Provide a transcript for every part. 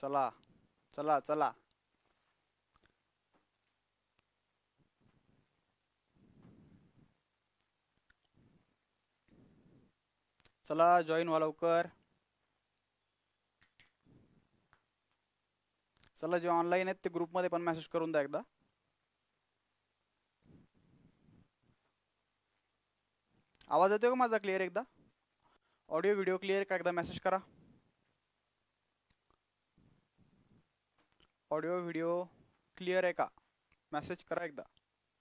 चला चला चला चला जॉईन व्हा लवकर चला जे ऑनलाईन आहेत ते ग्रुपमध्ये पण मेसेज करून द्या एकदा आवाज येतोय का माझा क्लिअर एकदा ऑडिओ व्हिडिओ क्लिअर का एकदा मेसेज करा ऑडिओ व्हिडिओ क्लिअर आहे का मेसेज करा एकदा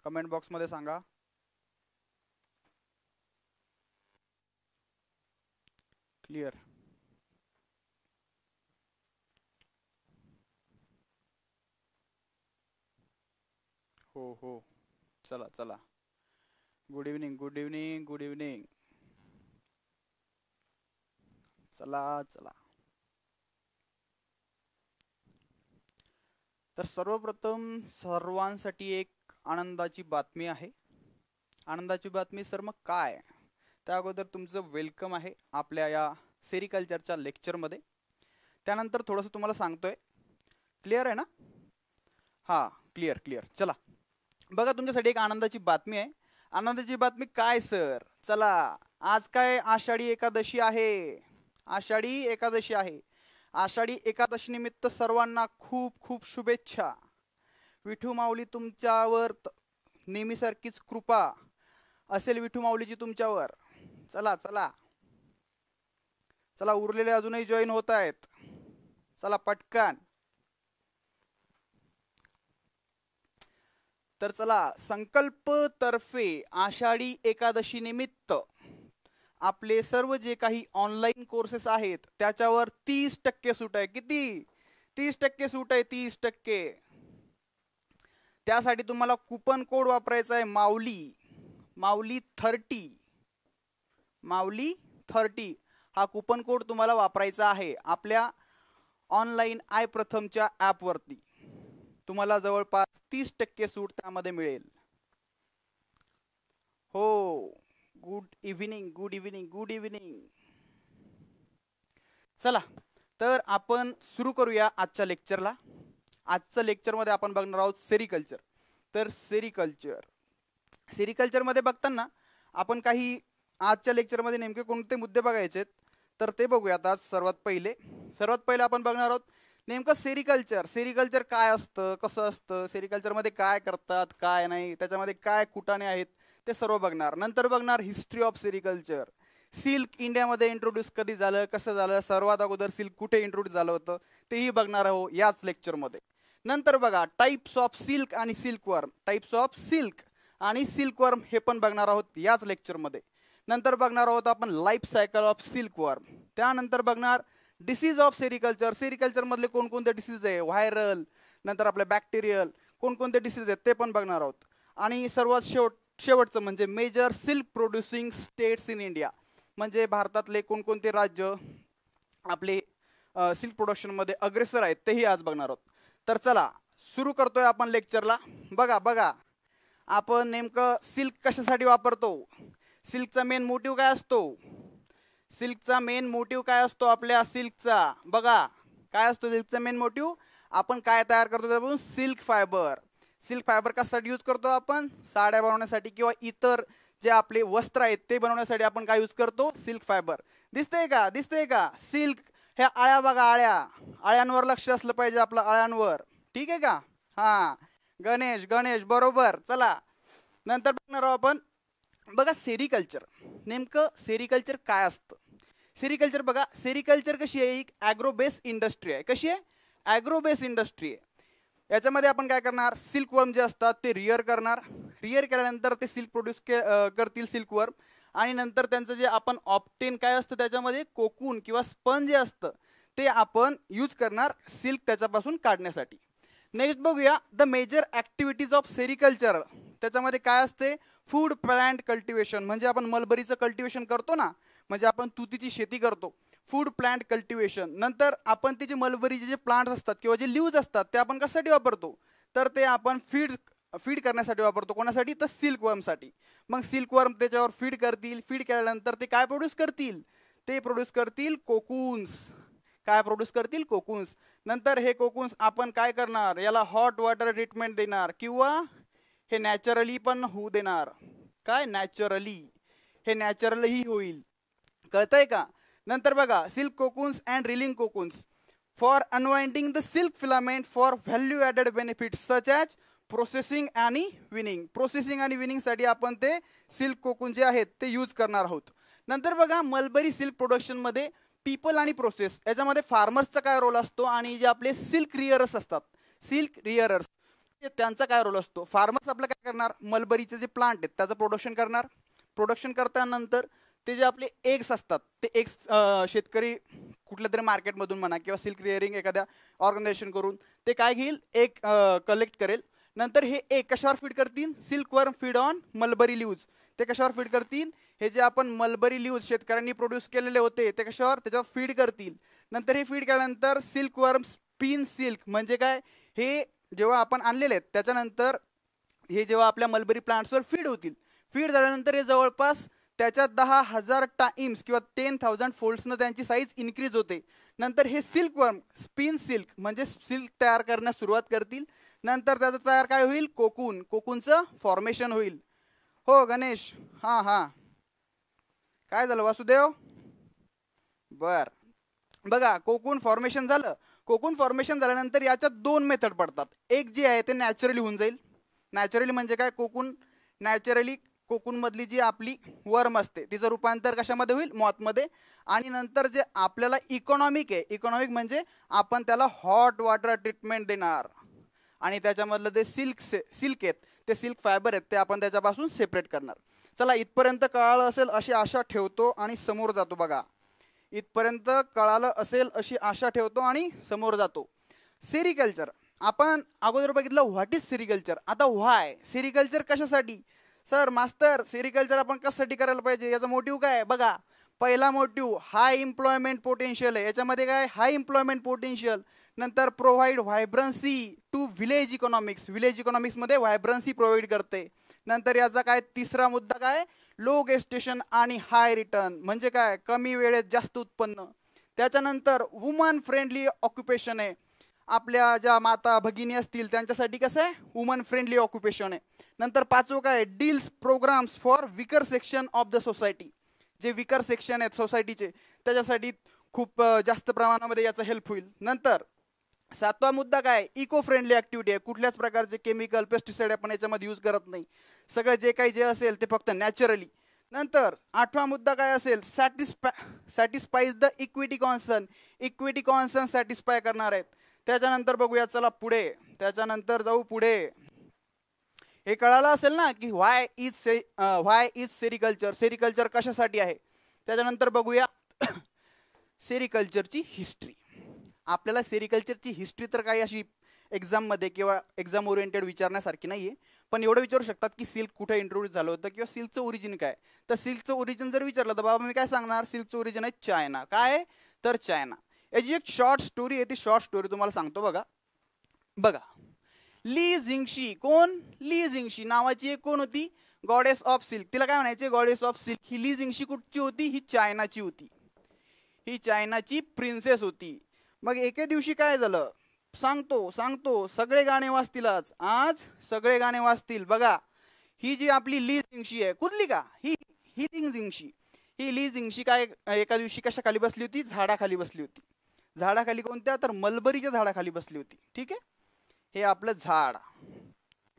कमेंट बॉक्समध्ये सांगा क्लिअर हो हो चला चला good evening good evening good evening चला चला तर सर्वप्रथम सर्वांसाठी एक आनंदाची बातमी आहे आनंदाची बातमी सर मग काय त्या अगोदर तुमचं वेलकम आहे आपल्या या सेरिकल्चरच्या लेक्चरमध्ये त्यानंतर थोडंसं तुम्हाला सांगतो आहे क्लिअर आहे ना हां क्लिअर क्लिअर चला बघा तुमच्यासाठी एक आनंदाची बातमी आहे आनंदाची बातमी काय सर चला आज काय आषाढी एकादशी आहे आषाढी एकादशी आहे आषाढी एकादशीनिमित्त सर्वांना खूप खूप शुभेच्छा विठू माऊली तुमच्यावर नेहमीसारखीच कृपा असेल विठू माऊलीची तुमच्यावर चला चला चला उरलेले अजूनही जॉईन होत आहेत चला पटकन तर चला संकल्प तर्फे आषाढी एकादशी निमित्त आपले सर्व जे काही ऑनलाईन कोर्सेस आहेत त्याच्यावर तीस टक्के सूट आहे किती तीस टक्के सूट आहे तीस टक्के त्यासाठी तुम्हाला कुपन कोड वापरायचा आहे माऊली माऊली थर्टी माऊली थर्टी हा कुपन कोड तुम्हाला वापरायचा आहे आपल्या ऑनलाईन आय प्रथमच्या ॲपवरती तुम्हाला जवळपास तीस टक्के सूट त्यामध्ये मिळेल हो good evening good evening good evening चला तर आपण सुरू करूया आजच्या लेक्चरला आजच्या लेक्चरमध्ये आपण बघणार आहोत सेरिकल्चर तर सेरिकल्चर सेरिकल्चरमध्ये बघताना आपण काही आजच्या लेक्चरमध्ये नेमके कोणते मुद्दे बघायचे तर ते बघूया आज सर्वात पहिले सर्वात पहिले आपण बघणार आहोत नेमकं सेरिकल्चर सेरिकल्चर काय असतं कसं असतं सेरिकल्चरमध्ये काय करतात काय नाही त्याच्यामध्ये काय कुटाणे आहेत ते सर्व बघणार नंतर बघणार हिस्ट्री ऑफ सेरिकल्चर सिल्क इंडियामध्ये इंट्रोड्यूस कधी झालं कसं झालं सर्वात अगोदर सिल्क कुठे इंट्रोड्यूस झालं होतं तेही बघणार आहोत याच लेक्चरमध्ये नंतर बघा टाईप्स ऑफ सिल्क आणि silk silkworm types of silk आणि सिल्क सिल्कवर्म हे पण बघणार आहोत याच लेक्चरमध्ये नंतर बघणार आहोत आपण life cycle of silk silkworm त्यानंतर बघणार डिसीज ऑफ सेरिकल्चर सेरिकल्चरमधले कोणकोणते डिसीज आहे व्हायरल नंतर आपले बॅक्टेरियल कोणकोणते डिसीज आहेत ते पण बघणार आहोत आणि सर्वात शेवट शेवटचं म्हणजे major silk producing states in India म्हणजे भारतातले कोणकोणते राज्य आपले सिल्क प्रोडक्शनमध्ये अग्रेसर आहेत तेही आज बघणार आहोत तर चला सुरू करतोय आपण लेक्चरला बघा बघा आपण नेमकं सिल्क कशासाठी वापरतो सिल्कचा मेन मोटिव काय असतो सिल्कचा मेन मोटिव काय असतो आपल्या सिल्कचा बघा काय असतो सिल्कचा मेन मोटिव आपण काय तयार करतो त्यापासून सिल्क फायबर सिल्क फायबर कशासाठी यूज करतो आपण साड्या बनवण्यासाठी किंवा इतर जे आपले वस्त्र आहेत ते बनवण्यासाठी आपण काय यूज करतो सिल्क फायबर दिसतंय का दिसतंय का सिल्क ह्या आळ्या बघा आळ्या आळ्यांवर लक्ष असलं पाहिजे आपलं आळ्यांवर ठीक आहे का हां गणेश गणेश बरोबर चला नंतर बघणार आहोत आपण बघा सेरिकल्चर नेमकं सेरिकल्चर काय असतं सेरिकल्चर बघा सेरिकल्चर कशी आहे एक ॲग्रो बेस इंडस्ट्री आहे कशी आहे ॲग्रो बेस इंडस्ट्री आहे याच्यामध्ये आपण काय करणार सिल्क वर्म जे असतात ते रिअर करणार रिअर केल्यानंतर ते सिल्क प्रोड्यूस करतील सिल्क वर्म आणि नंतर त्यांचं जे आपण ऑप्टेन काय असतं त्याच्यामध्ये कोकून किंवा स्पंज जे असतं ते आपण यूज करणार सिल्क त्याच्यापासून काढण्यासाठी नेक्स्ट बघूया the major activities of sericulture त्याच्यामध्ये काय असते फूड प्लांट कल्टिवेशन म्हणजे आपण मलबरीचं कल्टिवेशन करतो ना म्हणजे आपण तुतीची शेती करतो फूड प्लांट कल्टिवेशन नंतर आपण ते जे मलबरीचे जे प्लांट्स असतात किंवा जे लिव्ज असतात ते आपण कशासाठी वापरतो तर ते आपण फीड फीड करण्यासाठी वापरतो कोणासाठी तर सिल्क वर्मसाठी मग सिल्क वर्म त्याच्यावर फीड करतील फीड केल्यानंतर ते काय प्रोड्यूस करतील ते प्रोड्यूस करतील कोकून्स काय प्रोड्यूस करतील कोकून्स नंतर हे कोकून्स आपण काय करणार याला हॉट वॉटर ट्रीटमेंट देणार किंवा हे नॅचरली पण होऊ देणार काय नॅचरली हे नॅचरलही होईल कळतंय का नंतर बघा silk cocoons and reeling cocoons for unwinding the silk filament for value added benefits such as processing आणि विनिंग प्रोसेसिंग आणि विनिंगसाठी आपण ते सिल्क कोकून जे आहेत ते यूज करणार आहोत नंतर बघा मलबरी सिल्क प्रोडक्शनमध्ये पीपल आणि प्रोसेस याच्यामध्ये फार्मर्सचा काय रोल असतो आणि जे आपले सिल्क रिअरर्स असतात सिल्क रिअरर्स त्यांचा काय रोल असतो फार्मर्स आपलं काय करणार मलबरीचे जे प्लांट आहेत त्याचं प्रोडक्शन करणार प्रोडक्शन करतानंतर ते जे आपले एक्स असतात ते एक्स शेतकरी कुठल्या तरी मार्केटमधून म्हणा किंवा सिल्क रिअरिंग एखाद्या ऑर्गनायझेशन करून ते काय घेईल एक कलेक्ट करेल नंतर हे एक कशावर फीड करतील silk worm feed on mulberry leaves ते कशावर फीड करतील हे जे आपण मलबरी लिव्ज शेतकऱ्यांनी प्रोड्यूस केलेले होते ते कशावर त्याच्यावर फीड करतील नंतर हे फीड केल्यानंतर सिल्क वर्म स्पिन सिल्क म्हणजे काय हे जेव्हा आपण आणलेले आहेत त्याच्यानंतर हे जेव्हा आपल्या मलबरी प्लांट्सवर फीड होतील फीड झाल्यानंतर हे जवळपास त्याच्यात दहा हजार टाइम्स किंवा टेन थाउजंड फोल्ड्सनं त्यांची साईज इन्क्रीज होते नंतर हे सिल्क वर्म स्पिन सिल्क म्हणजे सिल्क तयार करण्यास सुरुवात करतील नंतर त्याचं तयार काय होईल कोकून कोकूनचं फॉर्मेशन होईल हो गणेश हां हां काय झालं वासुदेव बर बघा कोकून फॉर्मेशन झालं कोकून फॉर्मेशन झाल्यानंतर याच्यात दोन मेथड पडतात एक जे आहे ते नॅचरली होऊन जाईल नॅचरली म्हणजे काय कोकून नॅचरली कोकूनमधली जी आपली वर्म असते तिचं रूपांतर कशामध्ये होईल मॉथमध्ये आणि नंतर जे आपल्याला इकॉनॉमिक आहे इकॉनॉमिक म्हणजे आपण त्याला हॉट वॉटर ट्रीटमेंट देणार आणि त्याच्यामधलं जे सिल्क सिल्क आहेत ते सिल्क फायबर आहेत ते आपण त्याच्यापासून सेपरेट करणार चला इथपर्यंत कळालं असेल अशी आशा ठेवतो आणि समोर जातो बघा इथपर्यंत कळालं असेल अशी आशा ठेवतो आणि समोर जातो सेरिकल्चर आपण अगोदर बघितलं व्हॉट इज सेरिकल्चर आता व्हाय सिरिकल्चर कशासाठी सर मास्तर सेरिकल्चर आपण कशासाठी करायला पाहिजे याचा मोटिव्ह काय बघा पहिला मोटिव्ह हाय इम्प्लॉयमेंट पोटेन्शियल आहे याच्यामध्ये काय हाय इम्प्लॉयमेंट पोटेन्शियल नंतर provide vibrancy to village economics village इकॉनॉमिक्समध्ये व्हायब्रन्सी प्रोव्हाइड करते नंतर याचा काय तिसरा मुद्दा काय लो गेस्टेशन आणि हाय रिटर्न म्हणजे काय कमी वेळेत जास्त उत्पन्न त्याच्यानंतर वुमन फ्रेंडली ऑक्युपेशन आहे आपल्या ज्या माता भगिनी असतील त्यांच्यासाठी कसं आहे वुमन फ्रेंडली ऑक्युपेशन आहे नंतर पाचवं काय deals programmes for weaker section of the society जे विकर सेक्शन आहेत सोसायटीचे त्याच्यासाठी खूप जास्त प्रमाणामध्ये याचा हेल्प होईल नंतर सातवा मुद्दा काय इको फ्रेंडली ॲक्टिव्हिटी आहे कुठल्याच प्रकारचे केमिकल पेस्टिसाइड आपण याच्यामध्ये यूज करत नाही सगळं जे काही जे असेल ते फक्त नॅचरली नंतर आठवा मुद्दा काय असेल satisfy satisfies the equity concern equity concern satisfy करणार आहेत त्याच्यानंतर बघूया चला पुढे त्याच्यानंतर जाऊ पुढे हे कळालं असेल ना की व्हाय इज से व्हाय इज सेरिकल्चर सेरिकल्चर कशासाठी आहे त्याच्यानंतर बघूया सेरिकल्चरची हिस्ट्री आपल्याला सेरिकल्चरची हिस्ट्री तर काही अशी एक्झाममध्ये किंवा एक्झाम ओरिएंटेड विचारण्यासारखी नाही आहे पण एवढं विचारू शकतात की सिल्क कुठे इंट्रोड्यूस झालं होतं किंवा सिल्कचं ओरिजिन काय तर सिल्कचं ओरिजिन जर विचारलं तर बाबा मी काय सांगणार सिल्कचं ओरिजिन आहे चायना काय तर चायना याची एक शॉर्ट स्टोरी आहे ती शॉर्ट स्टोरी तुम्हाला सांगतो बघा बघा ली झिंगशी कोण ली झिंगशी नावाची एक कोण होती गॉडेस ऑफ सिल्क तिला काय म्हणायचे गॉडेस ऑफ सिल्क ही ली झिंगशी कुठची होती ही चायनाची होती ही चायनाची प्रिन्सेस होती मग एके दिवशी काय झालं सांगतो सांगतो सगळे गाणे वाचतीलच आज सगळे गाणे वाचतील बघा ही जी आपली ली झिंगशी आहे कुठली का ही ही झिंगशी ही ली झिंगशी काय एका दिवशी कशाखाली बसली होती झाडाखाली बसली होती झाडाखाली कोणत्या तर मलबरीच्या झाडाखाली बसली होती ठीक आहे हे आपलं झाड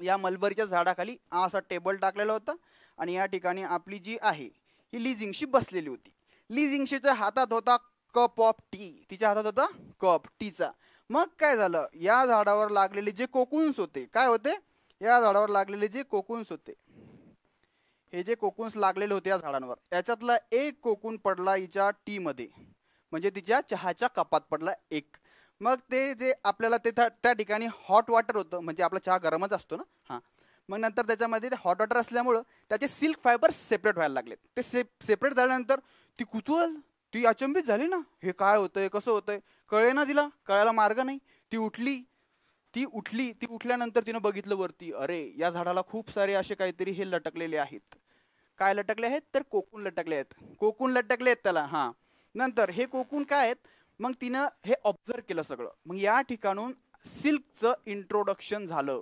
या मलबरीच्या झाडाखाली असा टेबल टाकलेला होता आणि या ठिकाणी आपली जी आहे ही लिझिंगशी बसलेली होती लिझिंगशीच्या हातात होता कप ऑफ टी तिच्या हातात होता कप टीचा मग काय झालं या झाडावर लागलेले जे कोकुन्स होते काय होते या झाडावर लागलेले जे कोकुन्स होते हे जे कोकुन्स लागलेले होते या झाडांवर याच्यातला एक कोकून पडला हिच्या टी मध्ये म्हणजे तिच्या चहाच्या कपात पडला एक मग ते जे आपल्याला ते त्या ठिकाणी हॉट वॉटर होतं म्हणजे आपला चहा गरमच असतो ना हां मग नंतर त्याच्यामध्ये ते हॉट वॉटर असल्यामुळं त्याचे सिल्क फायबर सेपरेट व्हायला लागले ते सेपरेट झाल्यानंतर ती कुतूहल ती अचंबित झाली ना हे काय होतंय कसं होतंय कळे ना तिला कळायला मार्ग नाही ती उठली ती उठली ती उठल्यानंतर तिनं बघितलं वरती अरे या झाडाला खूप सारे असे काहीतरी हे लटकलेले आहेत काय लटकले आहेत तर कोकून लटकले आहेत कोकून लटकले आहेत त्याला हां नंतर हे कोकून काय आहेत मग तिनं हे ऑब्झर्व केलं सगळं मग या ठिकाणून सिल्कचं इंट्रोडक्शन झालं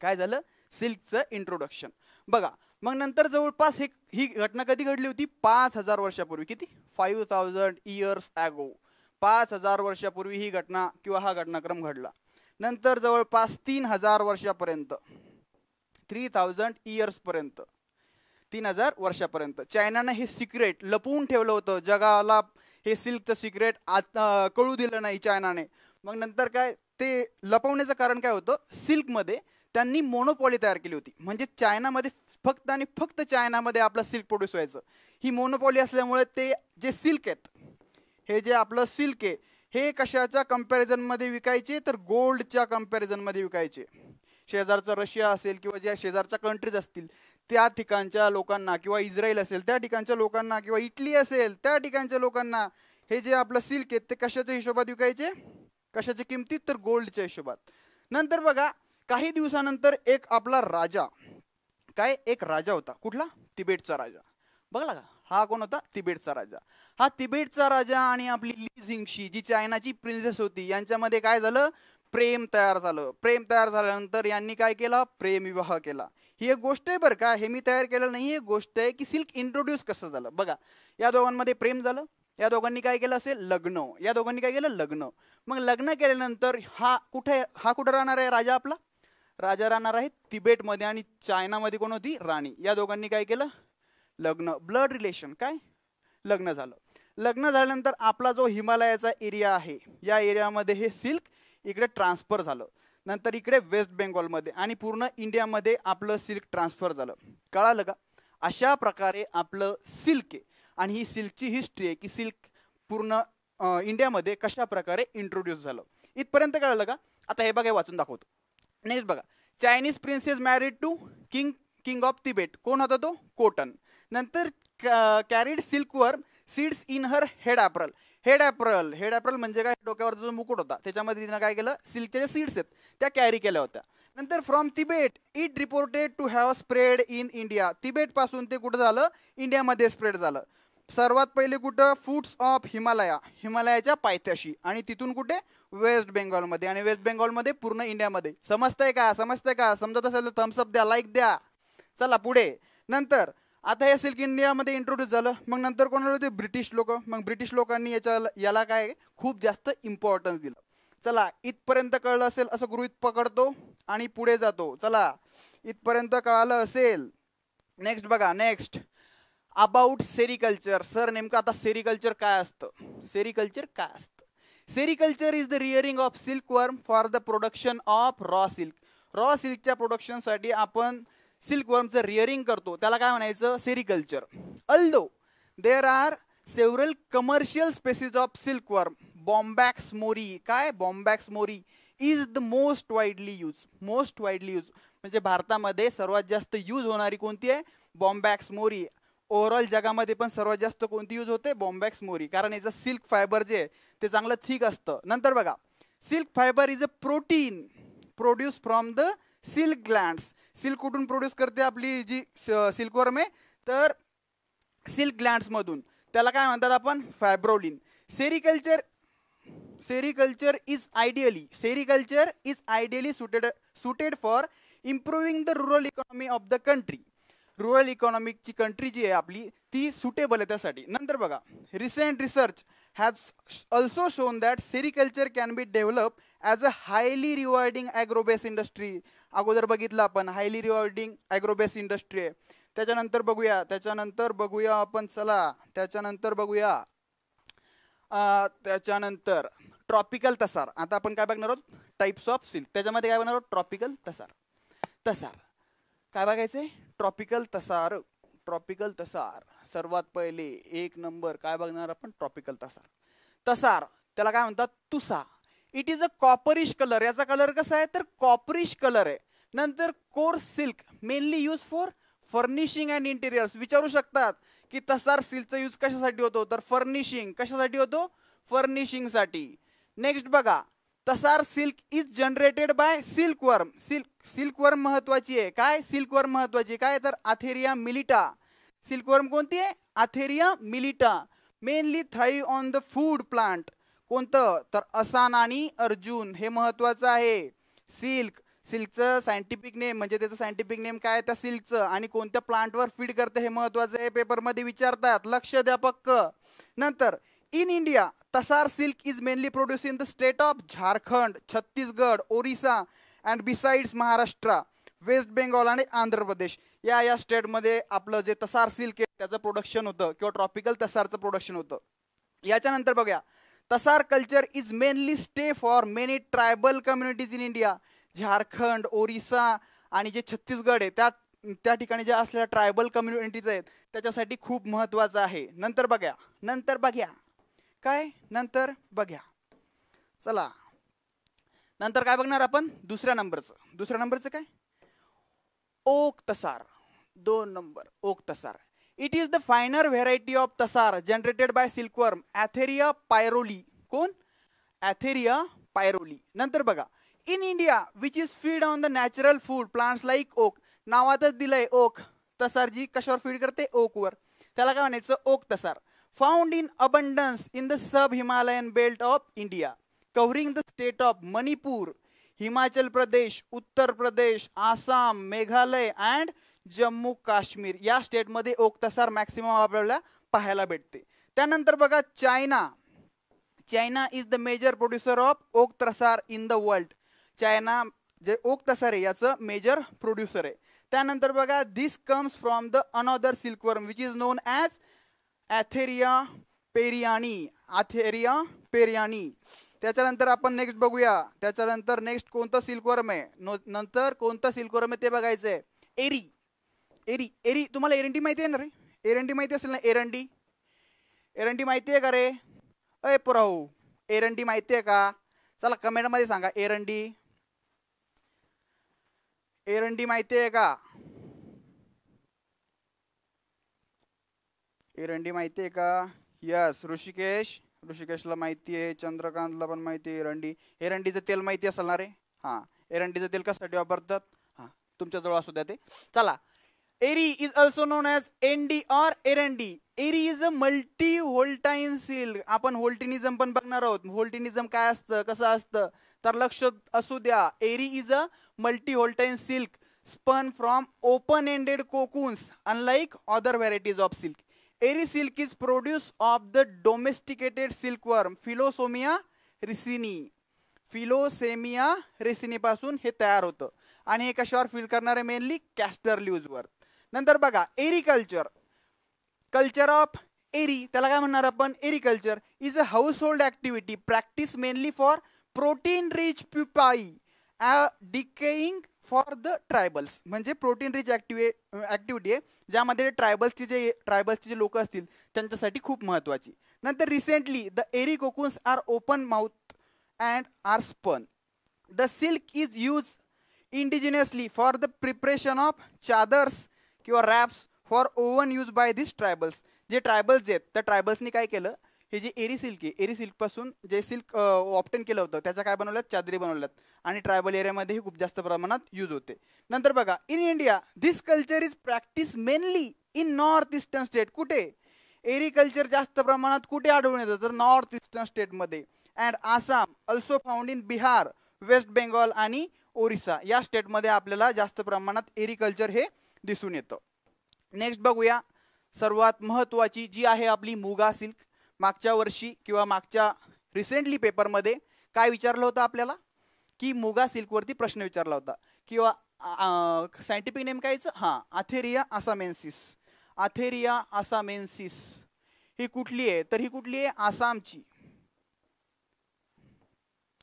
काय झालं सिल्कचं इंट्रोडक्शन बघा मग नंतर जवळपास हे ही घटना कधी घडली होती पाच हजार वर्षापूर्वी किती फाईव्ह थाउजंड इयर्स ॲगो पाच हजार वर्षापूर्वी ही घटना किंवा हा घटनाक्रम घडला नंतर जवळपास तीन हजार वर्षापर्यंत थ्री थाउजंड इयर्सपर्यंत तीन हजार वर्षापर्यंत चायनानं हे सिक्रेट लपवून ठेवलं होतं जगाला हे सिल्कचं सिक्रेट आता कळू दिलं नाही चायनाने मग नंतर काय ते लपवण्याचं कारण काय होतं सिल्कमध्ये त्यांनी मोनोपॉली तयार केली होती म्हणजे चायनामध्ये फक्त आणि फक्त चायनामध्ये आपलं सिल्क प्रोड्यूस व्हायचं ही मोनोपॉली असल्यामुळे ते जे सिल्क आहेत हे जे आपलं सिल्क आहे हे कशाच्या कम्पॅरिझनमध्ये विकायचे तर गोल्डच्या कम्पॅरिझनमध्ये विकायचे शेजारचं रशिया असेल किंवा ज्या शेजारच्या कंट्रीज असतील त्या ठिकाणच्या लोकांना किंवा इस्रायल असेल त्या ठिकाणच्या लोकांना किंवा इटली असेल त्या ठिकाणच्या लोकांना हे जे आपलं सिल्क आहेत ते कशाच्या हिशोबात विकायचे कशाच्या किमतीत तर गोल्डच्या हिशोबात नंतर बघा काही दिवसानंतर एक आपला राजा काय एक राजा होता कुठला तिबेटचा राजा बघला का हा कोण होता तिबेटचा राजा हा तिबेटचा राजा आणि आपली ली जी चायनाची प्रिन्सेस होती यांच्यामध्ये काय झालं प्रेम तयार झालं प्रेम तयार झाल्यानंतर यांनी काय प्रेम प्रेमविवाह केला ही एक गोष्ट आहे बरं का हे मी तयार केलं नाही एक गोष्ट आहे की सिल्क इंट्रोड्यूस कसं झालं बघा या दोघांमध्ये प्रेम झालं या दोघांनी काय केलं असेल लग्न या दोघांनी काय केलं लग्न मग लग्न केल्यानंतर हा कुठे हा कुठे राहणार आहे राजा आपला राजा राहणार आहे तिबेटमध्ये आणि चायनामध्ये कोण होती राणी या दोघांनी काय केलं लग्न ब्लड रिलेशन काय लग्न झालं लग्न झाल्यानंतर आपला जो हिमालयाचा एरिया आहे या एरियामध्ये हे सिल्क इकडे ट्रान्सफर झालं नंतर इकडे वेस्ट बेंगॉलमध्ये आणि पूर्ण इंडियामध्ये आपलं सिल्क ट्रान्सफर झालं कळालं का अशा प्रकारे आपलं सिल्क आहे आणि ही सिल्कची हिस्ट्री आहे की सिल्क पूर्ण इंडियामध्ये कशा प्रकारे इंट्रोड्यूस झालं इथपर्यंत कळलं का आता हे बघा वाचून दाखवतो नेक्स्ट बघा Chinese princess married to king king of Tibet कोण होता तो कोटन नंतर carried silkworm seeds in her head apparel head apparel head apparel म्हणजे काय डोक्यावर जो मुकुट होता त्याच्यामध्ये तिनं काय केलं सिल्कच्या ज्या सीड्स आहेत त्या कॅरी केल्या होत्या नंतर from Tibet it reported to have spread in India Tibet पासून ते कुठं झालं इंडियामध्ये स्प्रेड झालं सर्वात पहिले कुठं फूड्स ऑफ हिमालया हिमालयाच्या पायथ्याशी आणि तिथून कुठे वेस्ट बेंगॉलमध्ये आणि वेस्ट बेंगॉलमध्ये पूर्ण इंडियामध्ये समजतंय का समजतंय का समजत असेल तर थम्सअप द्या लाईक द्या चला पुढे नंतर आता हे सिल्क इंडियामध्ये इंट्रोड्यूस झालं मग नंतर कोणाला होते ब्रिटिश लोक मग ब्रिटिश लोकांनी याच्या याला काय खूप जास्त इम्पॉर्टन्स दिलं चला इथपर्यंत कळलं असेल असं गृहित पकडतो आणि पुढे जातो चला इथपर्यंत कळालं असेल नेक्स्ट बघा नेक्स्ट अबाउट सेरिकल्चर सर नेमकं आता सेरिकल्चर काय असतं सेरिकल्चर काय असतं sericulture is the rearing of silk worm for the production of raw silk raw सिल्कच्या प्रोडक्शनसाठी आपण सिल्क वर्मचं रिअरिंग करतो त्याला काय म्हणायचं sericulture although there are several commercial species of silk worm bombyx mori काय बॉम्बॅक्स mori is the most widely use most widely use म्हणजे भारतामध्ये सर्वात जास्त यूज होणारी कोणती आहे बॉम्बॅक्स मोरी ओव्हरऑल जगामध्ये पण सर्वात जास्त कोणती यूज होते बॉम्बॅक्स मोरी कारण याचं सिल्क फायबर जे आहे ते चांगलं थिक असतं नंतर बघा silk fibre is a protein produce from the silk glands silk कुठून प्रोड्यूस करते आपली जी सिल्कवर्म आहे तर सिल्क ग्लँड्समधून त्याला काय म्हणतात आपण fibroin sericulture sericulture is ideally sericulture is ideally suited suited for improving the rural economy of the country rural इकॉनॉमिकची कंट्री जी आहे आपली ती सुटेबल आहे त्यासाठी नंतर बघा recent research has also shown that sericulture can be developed as a highly rewarding agro-based industry. अगोदर बघितलं आपण हायली रिवॉर्डिंग ॲग्रोबेस इंडस्ट्री आहे त्याच्यानंतर बघूया त्याच्यानंतर बघूया आपण चला त्याच्यानंतर बघूया त्याच्यानंतर ट्रॉपिकल तसार आता आपण काय बघणार आहोत टाईप्स ऑफ सिल्क त्याच्यामध्ये काय बघणार आहोत ट्रॉपिकल तसार तसार काय बघायचं आहे ट्रॉपिकल तसार ट्रॉपिकल तसार सर्वात पहिले एक नंबर काय बघणार आपण ट्रॉपिकल तसार तसार त्याला काय म्हणतात tussah it is a copperish colour याचा कलर कसा आहे तर कॉपरिश कलर आहे नंतर core silk mainly use for furnishing and interiors विचारू शकतात की तसार सिल्कचा यूज कशासाठी होतो तर फर्निशिंग कशासाठी होतो फर्निशिंगसाठी नेक्स्ट बघा tasar silk is generated by silk worm silk silkworm महत्वाची आहे काय सिल्कवर्म महत्वाची काय तर अथेरिया मिलिटा सिल्कवर्म कोणती आहे antheraea mylitta mainly thrive on the food plant कोणतं तर असान आणि अर्जुन हे महत्वाचं आहे सिल्क सिल्कचं सायंटिफिक नेम म्हणजे त्याचं सायंटिफिक नेम काय त्या सिल्कचं आणि कोणत्या प्लांटवर फीड करते हे महत्वाचं आहे पेपरमध्ये विचारतात लक्ष द्या पक्क नंतर in India tasar silk is mainly produce in the state of Jharkhand Chhattisgarh Orissa and besides Maharashtra West Bengal आणि आंध्र प्रदेश या या स्टेटमध्ये आपलं जे तसार सिल्क आहे त्याचं प्रोडक्शन होतं किंवा ट्रॉपिकल तसारचं प्रोडक्शन होतं याच्यानंतर बघा tasar culture is mainly stay for many tribal communities in India Jharkhand Orissa आणि जे छत्तीसगड आहे त्या त्या ठिकाणी ज्या असलेल्या ट्रायबल कम्युनिटीज आहेत त्याच्यासाठी खूप महत्त्वाचं आहे नंतर बघ्या नंतर बघ्या काय नंतर बघ्या चला नंतर काय बघणार आपण दुसऱ्या नंबरचं दुसऱ्या नंबरचं काय ओक तसार दोन number oak tasar it is the finer variety of tasar generated by silkworm antheraea proylei कोण ॲथेरिया पायरोली नंतर बघा in India which is feed on the natural food plants like oak नावातच दिलंय ओक तसार जी कशावर फीड करते ओकवर त्याला काय म्हणायचं okay तसार found in abundance in the sub Himalayan belt of India covering the state of Manipur Himachal प्रदेश उत्तर प्रदेश आसाम मेघालय अँड जम्मू काश्मीर या स्टेटमध्ये ओक्तसार मॅक्सिमम आपल्याला पाहायला भेटते त्यानंतर बघा China China is the major producer of oak तसार in the world China जे तसार आहे याचं मेजर प्रोड्युसर आहे त्यानंतर बघा दिस comes from the another silkworm which is non as antheraea pernyi antheraea pernyi त्याच्यानंतर आपण नेक्स्ट बघूया त्याच्यानंतर नेक्स्ट कोणतं सिल्कवर्म आहे नो नंतर कोणतं सिल्कवर्म आहे ते बघायचं आहे एरी एरी एरी तुम्हाला एरंडी माहिती आहे ना रे एरंडी माहिती असेल ना एरंडी एरंडी माहिती आहे का रे अय पुराहू एरंडी माहिती आहे का चला कमेंटमध्ये सांगा एरंडी एरंडी माहिती आहे का एरंडी माहिती आहे का यस ऋषिकेश ऋषिकेशला माहिती आहे चंद्रकांतला पण माहिती आहे एरंडी एरंडीचं तेल माहिती असणार ना रे हां एरंडीचं तेल कशासाठी वापरतात हां तुमच्याजवळ असू द्या ते चला eri is also known as एन or erandi eri is a multi voltine silk आपण होल्टिनिझम पण बघणार आहोत होल्टिनिझम काय असतं कसं असतं तर लक्ष असू द्या eri is a multi voltine silk spun from open ended cocoons unlike other varieties of silk eri silk is produce of the domesticated silk silkworm philosamia ricini philosamia रेसिनीपासून हे तयार होतं आणि हे कशावर फील करणार आहे मेनली कॅस्टर ल्यूजवर नंतर बघा एरिकल्चर कल्चर ऑफ एरी त्याला काय म्हणणार आपण ericulture is a household activity practice mainly for protein rich pupae a decaying for the tribals म्हणजे प्रोटीन रिच ॲक्टिवे ॲक्टिव्हिटी आहे ज्यामध्ये ट्रायबल्सचे जे ट्रायबल्सचे जे लोक असतील त्यांच्यासाठी खूप महत्त्वाची नंतर recently the eri cocoons are open mouth and are spun the silk is use indigenously for the preparation of chadars किंवा wraps for own use by this tribals जे ट्रायबल्स जे आहेत त्या ट्रायबल्सनी काय केलं हे जे एरी सिल्क आहे एरी सिल्कपासून जे सिल्क ऑप्टेन केलं होतं त्याच्या काय बनवलं चादरी बनवल्यात आणि ट्रायबल एरियामध्ये खूप जास्त प्रमाणात यूज होते नंतर बघा in India this culture is practice mainly in north eastern state कुठे एरी कल्चर जास्त प्रमाणात कुठे आढळून येतं तर नॉर्थ ईस्टर्न स्टेटमध्ये and Assam also found in Bihar West Bengal आणि ओरिसा या स्टेटमध्ये आपल्याला जास्त प्रमाणात एरी कल्चर हे दिसून येतं नेक्स्ट बघूया सर्वात महत्त्वाची जी आहे आपली मुगा सिल्क मागच्या वर्षी किंवा मागच्या रिसेंटली पेपरमध्ये काय विचारलं होतं आपल्याला की मुगा सिल्कवरती प्रश्न विचारला होता किंवा सायंटिफिक नेम कायचं हां आथेरिया आसामेन्सिस आथेरिया आसामेन्सिस ही कुठली आहे तर ही कुठली आहे आसामची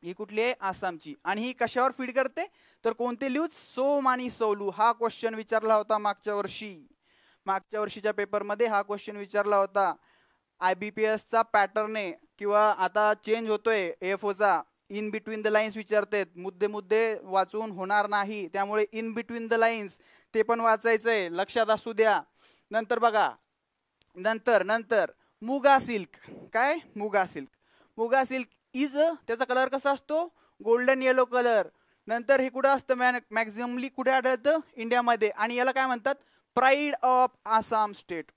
ही कुठली आहे आसामची आणि ही कशावर फीड करते तर कोणते लिहूज सोम आणि सोलू हा क्वेश्चन विचारला होता मागच्या वर्षी मागच्या वर्षीच्या पेपरमध्ये हा क्वेश्चन विचारला होता आय बी पी एसचा पॅटर्न आहे किंवा आता चेंज होतोय एफ ओचा इन बिटवीन द लाईन्स विचारतात मुद्दे मुद्दे वाचून होणार नाही त्यामुळे इन बिटवीन द लाईन्स ते पण वाचायचं आहे लक्षात असू द्या नंतर बघा नंतर नंतर मुगा सिल्क काय मुगा सिल्क मुगा सिल्क इज त्याचा कलर कसा असतो गोल्डन येलो कलर नंतर हे कुठं असतं मॅन मॅक्झिमली कुठे आढळतं इंडियामध्ये आणि याला काय म्हणतात pride of Assam state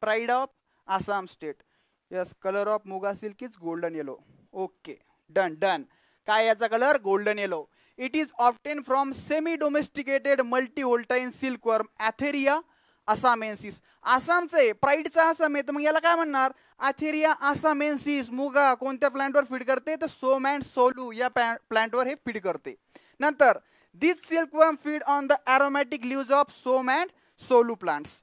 pride of Assam state yes colour of muga silk is golden yellow okay done done काय याचा colour golden yellow it is obtain from semi domesticated multi voltine silk worm antheraea assamensis आसामचं आहे प्राईडचा आसाम आहे तर मग याला काय म्हणणार अथेरिया आसामेन्सिस मुगा कोणत्या प्लांटवर फीड करते तर सोम अँड सोलू या प्लांटवर हे फीड करते नंतर this silk worm feed on the aromatic leaves of som and soalu plants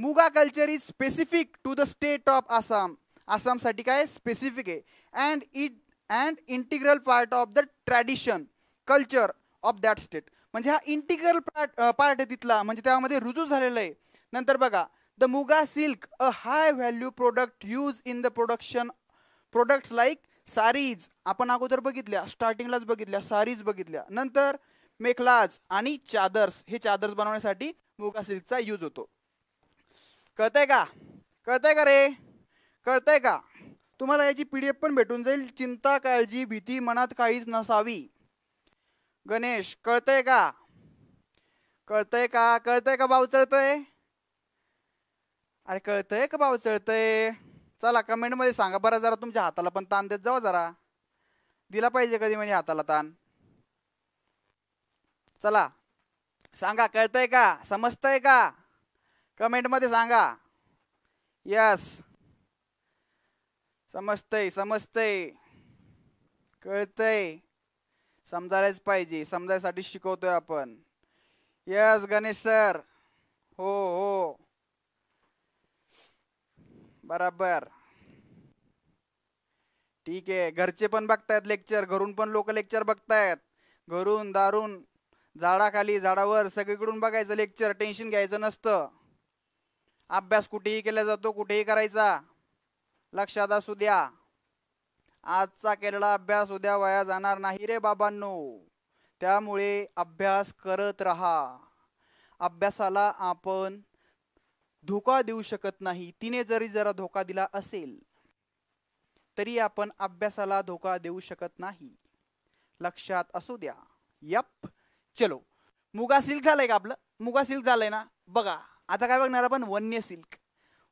muga culture is specific to the state of Assam आसामसाठी काय स्पेसिफिक आहे and it and integral part of the tradition culture of that state म्हणजे हा integral part part आहे तिथला म्हणजे त्यामध्ये रुजू झालेलं आहे नंतर बघा the muga silk a high value product use in the production products like saris आपण अगोदर बघितल्या स्टार्टिंगलाच बघितल्या सारीज बघितल्या नंतर मेखलाज आणि चादर्स हे चादर्स बनवण्यासाठी मुगा सिल्कचा यूज होतो कळतंय का कळतंय का रे कळतंय का तुम्हाला याची पी डी एफ पण भेटून जाईल चिंता काळजी भीती मनात काहीच नसावी गणेश कळतंय का कळतंय का कळतंय का भाव चढतंय अरे कळतंय का भाऊ चढतंय चला कमेंटमध्ये सांगा बरं जरा तुमच्या हाताला पण ताण देत जाओ जरा दिला पाहिजे कधी म्हणजे हाताला ताण चला सांगा कळतंय का समजतंय का कमेंट मध्ये सांगा यस समजतंय समजतंय कळतंय समजायलाच पाहिजे समजायसाठी शिकवतोय आपण यस गणेश सर हो हो बराबर ठीक आहे घरचे पण बघतायत लेक्चर घरून पण लोक लेक्चर बघतायत घरून दारून झाडाखाली झाडावर सगळीकडून बघायचं लेक्चर टेन्शन घ्यायचं नसतं अभ्यास कुठेही केला जातो कुठेही करायचा लक्षात असू द्या आजचा केलेला अभ्यास उद्या वाया जाणार नाही रे बाबांनो त्यामुळे अभ्यास करत राहा अभ्यासाला आपण धोका देऊ शकत नाही तिने जरी जरा धोका दिला असेल तरी आपण अभ्यासाला धोका देऊ शकत नाही लक्षात असू द्या यप चलो मुगा सिल्क का आपलं मुगा सिल्क झालंय ना बघा आता काय बघणार आपण वन्य सिल्क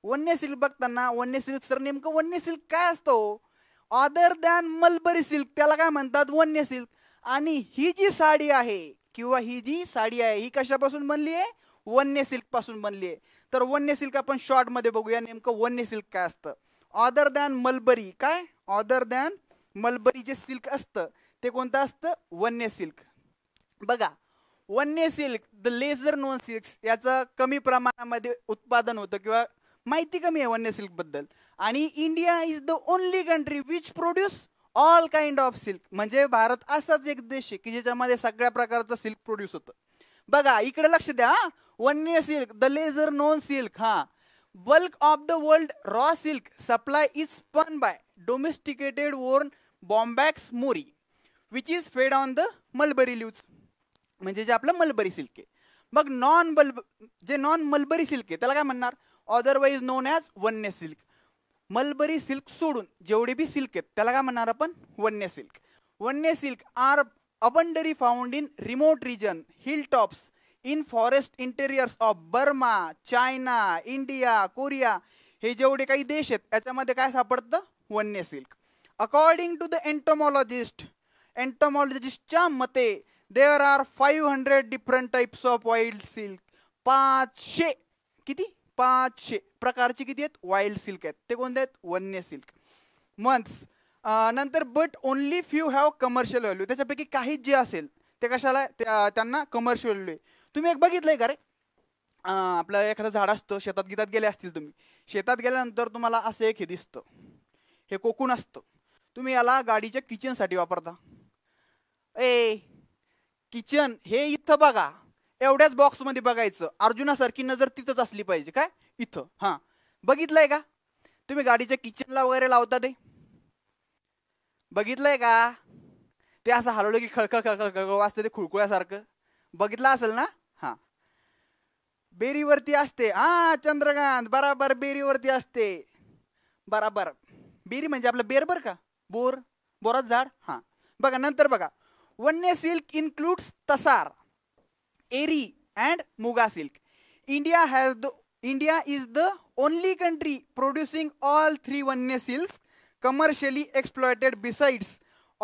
वन्य सिल्क बघताना वन्य सिल्क सर नेमकं वन्य सिल्क काय असतो ऑदर दॅन मलबरी सिल्क त्याला काय म्हणतात वन्य सिल्क आणि ही जी साडी आहे किंवा ही जी साडी आहे ही कशापासून बनली आहे वन्य सिल्क पासून बनली आहे तर वन्य सिल्क आपण शॉर्ट मध्ये बघूया नेमकं वन्य सिल्क काय असतं ऑदर दॅन मलबरी काय ऑदर दॅन मलबरी जे सिल्क असतं ते कोणतं असतं वन्य सिल्क बघा वन्य silk the lesser known silk याचं कमी प्रमाणामध्ये उत्पादन होतं किंवा माहिती कमी आहे वन्य सिल्क बद्दल आणि India is the only country which produce all kind of silk म्हणजे भारत असाच एक देश आहे की ज्याच्यामध्ये सगळ्या प्रकारचं सिल्क प्रोड्यूस होतं बघा इकडे लक्ष द्या वन्य silk the lesser known silk हा bulk of the world raw silk supply is spun by domesticated worm bombyx mori which is fed on the mulberry leave म्हणजे जे आपलं मलबरी सिल्क आहे मग नॉन बल्ब जे नॉन मलबरी सिल्क आहे त्याला काय म्हणणार अदरवाईज नोन ॲज वन्य सिल्क मलबरी सिल्क सोडून जेवढे बी सिल्क आहेत त्याला काय म्हणणार आपण वन्य सिल्क वन्य silk are abundantly found in remote region hill tops in forest interiors of Burma China India Korea हे जेवढे काही देश आहेत याच्यामध्ये काय सापडतं वन्य silk according to the entomologist एंटोमॉलॉजिस्टच्या मते there are five hundred different types of wild silk पाचशे किती पाचशे प्रकारचे किती आहेत वाईल्ड सिल्क आहेत ते कोणते आहेत वन्य सिल्क मंथ्स नंतर but only few have commercial value त्याच्यापैकी काहीच जे असेल ते कशाला त्यांना कमर्शियल व्हॅल्यू आहे तुम्ही एक बघितलंय का रे आपलं एखादं झाड असतं शेतात गीतात गेले असतील तुम्ही शेतात गेल्यानंतर तुम्हाला असं एक हे दिसतं हे कोकून असतं तुम्ही याला गाडीच्या किचनसाठी वापरता ए किचन हे इथं बघा एवढ्याच बॉक्समध्ये बघायचं अर्जुनासारखी नजर तिथंच असली पाहिजे काय इथं हां बघितलंय का तुम्ही गाडीच्या किचनला वगैरे लावता ते बघितलंय का ते असं हलवलं की खळखळ खळखळ खळखळ ते खुळकुळ्यासारखं बघितलं असेल ना हां बेरीवरती असते हा चंद्रकांत बराबर बेरीवरती असते बराबर बेरी म्हणजे आपलं बेर बर का बोर बोरात झाड हां बघा नंतर बघा वन्य silk includes tasar eri and muga silk India has the India is the only country producing all three वन्य silk commercially exploited besides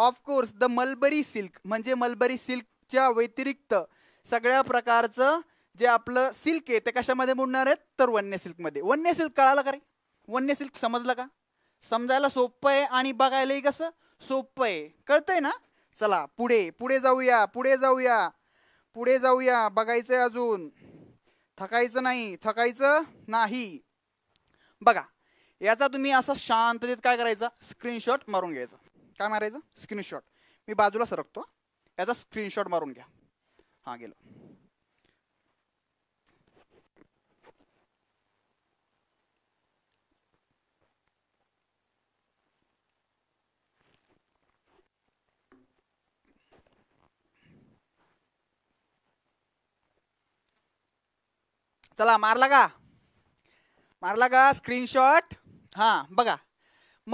of course the mulberry silk म्हणजे मलबरी सिल्कच्या व्यतिरिक्त सगळ्या प्रकारचं जे आपलं सिल्क आहे ते कशामध्ये मोडणार आहेत तर वन्य सिल्कमध्ये वन्य सिल्क कळालं का रे वन्य सिल्क समजलं का समजायला सोपं आहे आणि बघायलाही कसं सोपं आहे कळतंय ना चला पुढे पुढे जाऊया पुढे जाऊया पुढे जाऊया बघायचंय अजून थकायचं नाही थकायचं नाही बघा याचा तुम्ही असं शांततेत काय करायचं स्क्रीनशॉट मारून घ्यायचा काय मारायचं स्क्रीनशॉट मी बाजूला सरकतो याचा स्क्रीनशॉट मारून घ्या हां गेलो चला मारला का मारला का स्क्रीनशॉट हां बघा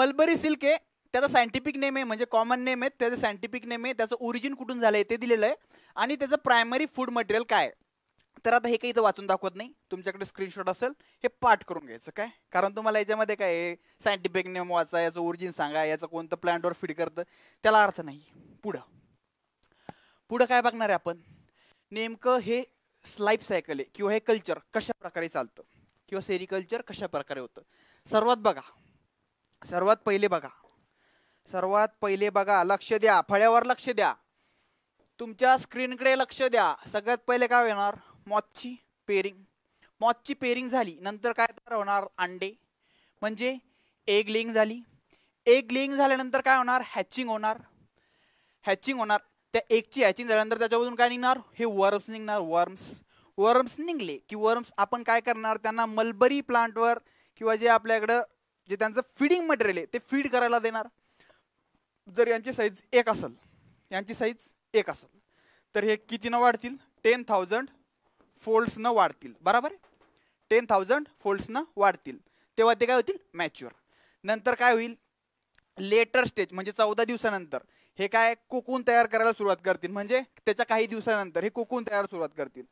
मलबरी सिल्क आहे त्याचा सायंटिफिक नेम आहे म्हणजे कॉमन नेम आहे त्याचं सायंटिफिक नेम आहे त्याचं ओरिजिन कुठून झालं आहे ते दिलेलं आहे आणि त्याचं प्रायमरी फूड मटेरियल काय तर आता हे काही इथं वाचून दाखवत नाही तुमच्याकडे स्क्रीनशॉट असेल हे पाठ करून घ्यायचं काय कारण तुम्हाला याच्यामध्ये काय सायंटिफिक नेम वाचा याचं ओरिजिन सांगा याचं कोणतं प्लॅन्टवर फीड करतं त्याला अर्थ नाही पुढं पुढं काय बघणार आहे आपण नेमकं हे स्लाईप सायकल आहे किंवा हे कल्चर कशा प्रकारे चालतं किंवा सेरिकल्चर कशा प्रकारे होतं सर्वात बघा सर्वात पहिले बघा सर्वात पहिले बघा लक्ष द्या फळ्यावर लक्ष द्या तुमच्या स्क्रीनकडे लक्ष द्या सगळ्यात पहिले काय होणार मॉथची पेरिंग मॉथची पेरिंग झाली नंतर काय तर होणार अंडे म्हणजे एग लिंग झाली एग लिंग झाल्यानंतर काय होणार हॅचिंग होणार हॅचिंग होणार त्या एकची ॲचिंग झाल्यानंतर त्याच्यामधून काय निघणार हे वर्म्स निघणार वर्म्स वर्म्स निघले की वर्म्स आपण काय करणार त्यांना मलबरी प्लांटवर किंवा जे आपल्याकडं जे त्यांचं फिडिंग मटेरियल आहे ते फीड करायला देणार जर यांची साईज एक असेल यांची साईज एक असेल तर हे न वाढतील टेन थाउजंड फोल्ड्सनं वाढतील बरोबर आहे टेन थाउजंड फोल्ड्सनं वाढतील तेव्हा ते काय होतील मॅच्युअर नंतर काय होईल लेटर स्टेज म्हणजे चौदा दिवसानंतर हे काय कोकून तयार करायला सुरुवात करतील म्हणजे त्याच्या काही दिवसानंतर हे कोकून तयार सुरुवात करतील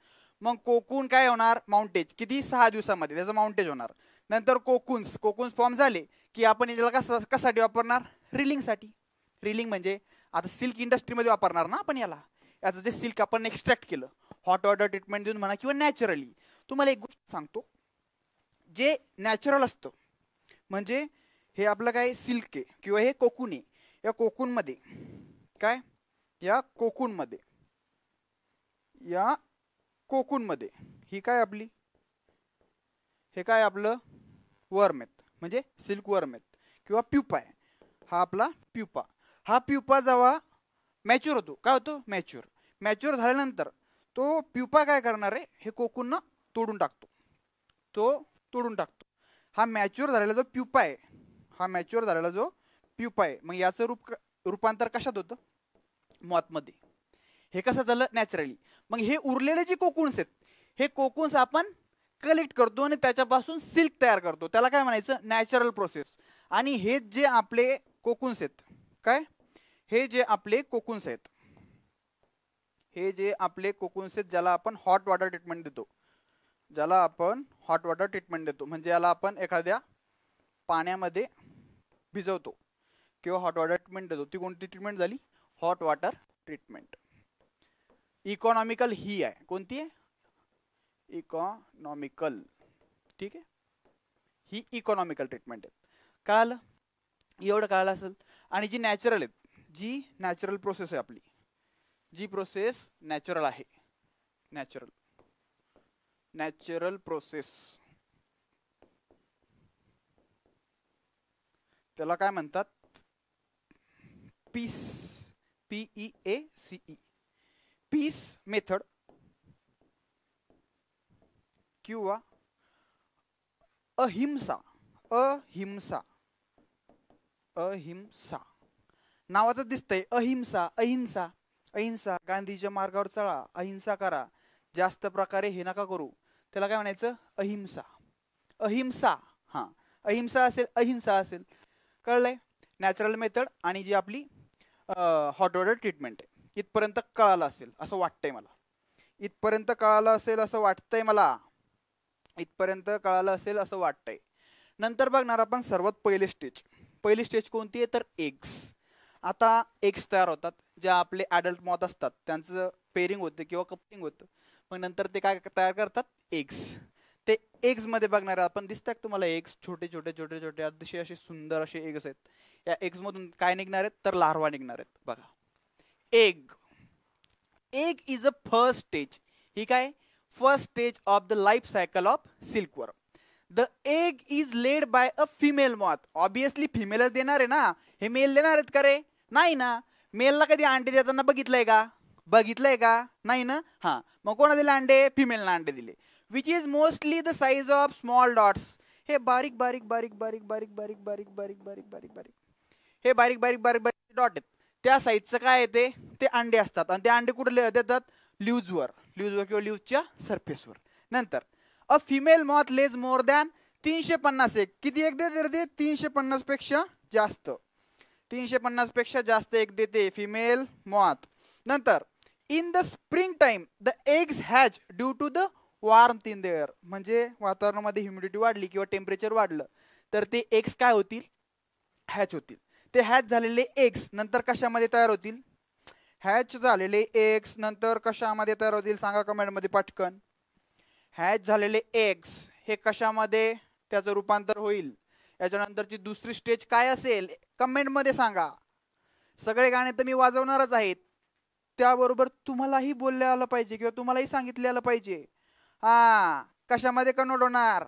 मग कोकून काय होणार माउंटेज किती सहा दिवसामध्ये त्याचं माउंटेज होणार नंतर कोकून्स कोकून फॉर्म झाले की आपण याला कसं कशासाठी वापरणार रिलिंगसाठी रिलिंग म्हणजे आता सिल्क इंडस्ट्रीमध्ये वापरणार ना आपण याला याचं जे सिल्क आपण एक्स्ट्रॅक्ट केलं हॉट वॉटर ट्रीटमेंट देऊन म्हणा किंवा नॅचरली तुम्हाला एक गोष्ट सांगतो जे नॅचरल असतं म्हणजे हे आपलं काय सिल्क आहे किंवा हे कोकून आहे या कोकूनमध्ये काय या कोकूनमध्ये या कोकूनमध्ये ही काय आपली हे काय आपलं वर्म आहेत म्हणजे सिल्क वर्म आहेत किंवा प्युपा आहे हा आपला प्युपा हा प्युपा जेव्हा मॅच्युअर होतो काय होतो मॅच्युअर मॅच्युअर झाल्यानंतर तो प्युपा काय करणार आहे हे कोकून तोडून टाकतो तो तोडून टाकतो हा मॅच्युअर झालेला जो प्युपा आहे हा मॅच्युअर झालेला जो प्युपाय मग याचं रूप रूपांतर कशात होतं मॉतमध्ये हे कसं झालं नॅचरली मग हे उरलेले जे कोकुन्स आहेत हे कोकुन्स आपण कलेक्ट करतो आणि त्याच्यापासून सिल्क तयार करतो त्याला काय म्हणायचं नॅचरल प्रोसेस आणि हे जे आपले कोकुन्स आहेत काय हे जे आपले कोकुन्स आहेत हे जे आपले कोकुन्स आहेत ज्याला आपण हॉट वॉटर ट्रीटमेंट देतो ज्याला आपण हॉट वॉटर ट्रीटमेंट देतो म्हणजे याला आपण एखाद्या पाण्यामध्ये भिजवतो किंवा हॉट वॉटर ट्रीटमेंट देतो ती कोणती ट्रीटमेंट झाली हॉट वॉटर ट्रीटमेंट इकॉनॉमिकल ही आहे कोणती आहे इकॉनॉमिकल ठीक आहे ही इकॉनॉमिकल ट्रीटमेंट आहे कळालं एवढं कळालं असेल आणि जी नॅचरल आहेत जी नॅचरल प्रोसेस आहे आपली जी प्रोसेस नॅचरल आहे नॅचरल नॅचरल प्रोसेस त्याला काय म्हणतात peace P a E C peace method किंवा अहिंसा अहिंसा अहिंसा नावातच दिसतंय अहिंसा अहिंसा अहिंसा गांधीच्या मार्गावर चळा अहिंसा करा जास्त प्रकारे हे नका करू त्याला काय म्हणायचं अहिंसा अहिंसा हा अहिंसा असेल अहिंसा असेल कळलंय नॅचरल मेथड आणि जी आपली हॉट वॉटर ट्रीटमेंट आहे इथपर्यंत कळालं असेल असं वाटतंय मला इथपर्यंत कळालं असेल असं वाटतंय मला इथपर्यंत कळालं असेल असं वाटतंय नंतर बघणार आपण सर्वात पहिली स्टेज पहिली स्टेज कोणती आहे तर एग्स आता एग्स तयार होतात ज्या आपले ॲडल्ट मॉथ असतात त्यांचं पेरिंग होतं किंवा कपलिंग होतं मग नंतर ते काय तयार करतात एग्स ते मध्ये बघणार आपण दिसतात तुम्हाला एग्स छोटे छोटे छोटे छोटे अतिशय असे सुंदर असे एग्स आहेत या मधून काय निघणार आहेत तर लार्वा निघणार आहेत बघा egg egg is a first stage ही काय first stage of the life cycle of silkworm the egg is laid by a female moth obviously फिमेलच देणार आहे ना हे मेल देणार आहेत का रे नाही ना मेलला कधी अंडे देताना बघितलंय का बघितलंय का नाही ना हां मग कोणा दिले अंडे फिमेलना अंडे दिले which is mostly the size of small dots हे बारीक बारीक बारीक बारीक बारीक बारीक बारीक बारीक बारीक बारीक बारीक हे बारीक बारीक बारीक बारीक डॉट आहेत त्या साईजचं काय येते ते अंडे असतात आणि ते अंडे कुठे देतात ल्यूजवर ल्यूजवर किंवा ल्यूजच्या सरफेसवर नंतर a female moth lays more than तीनशे पन्नास एक किती एक देते तीनशे पेक्षा जास्त तीनशे पेक्षा जास्त एक देते फिमेल मॉथ नंतर in the spring time the eggs hatch due to the warm तीन द एअर म्हणजे वातावरणामध्ये ह्युमिडिटी वाढली किंवा टेम्परेचर वाढलं तर ते एग्स काय होतील हॅच होतील ते हॅच झालेले एक्स नंतर कशामध्ये तयार होतील हॅच झालेले एक्स नंतर कशामध्ये तयार होतील सांगा कमेंटमध्ये पटकन हॅच झालेले एक्स हे कशामध्ये त्याचं रूपांतर होईल याच्यानंतरची दुसरी स्टेज काय असेल कमेंटमध्ये सांगा सगळे गाणे तर मी वाजवणारच आहेत त्याबरोबर तुम्हालाही बोलले आलं पाहिजे किंवा तुम्हालाही सांगितले आलं पाहिजे हां कशामध्ये कन्वर्ट होणार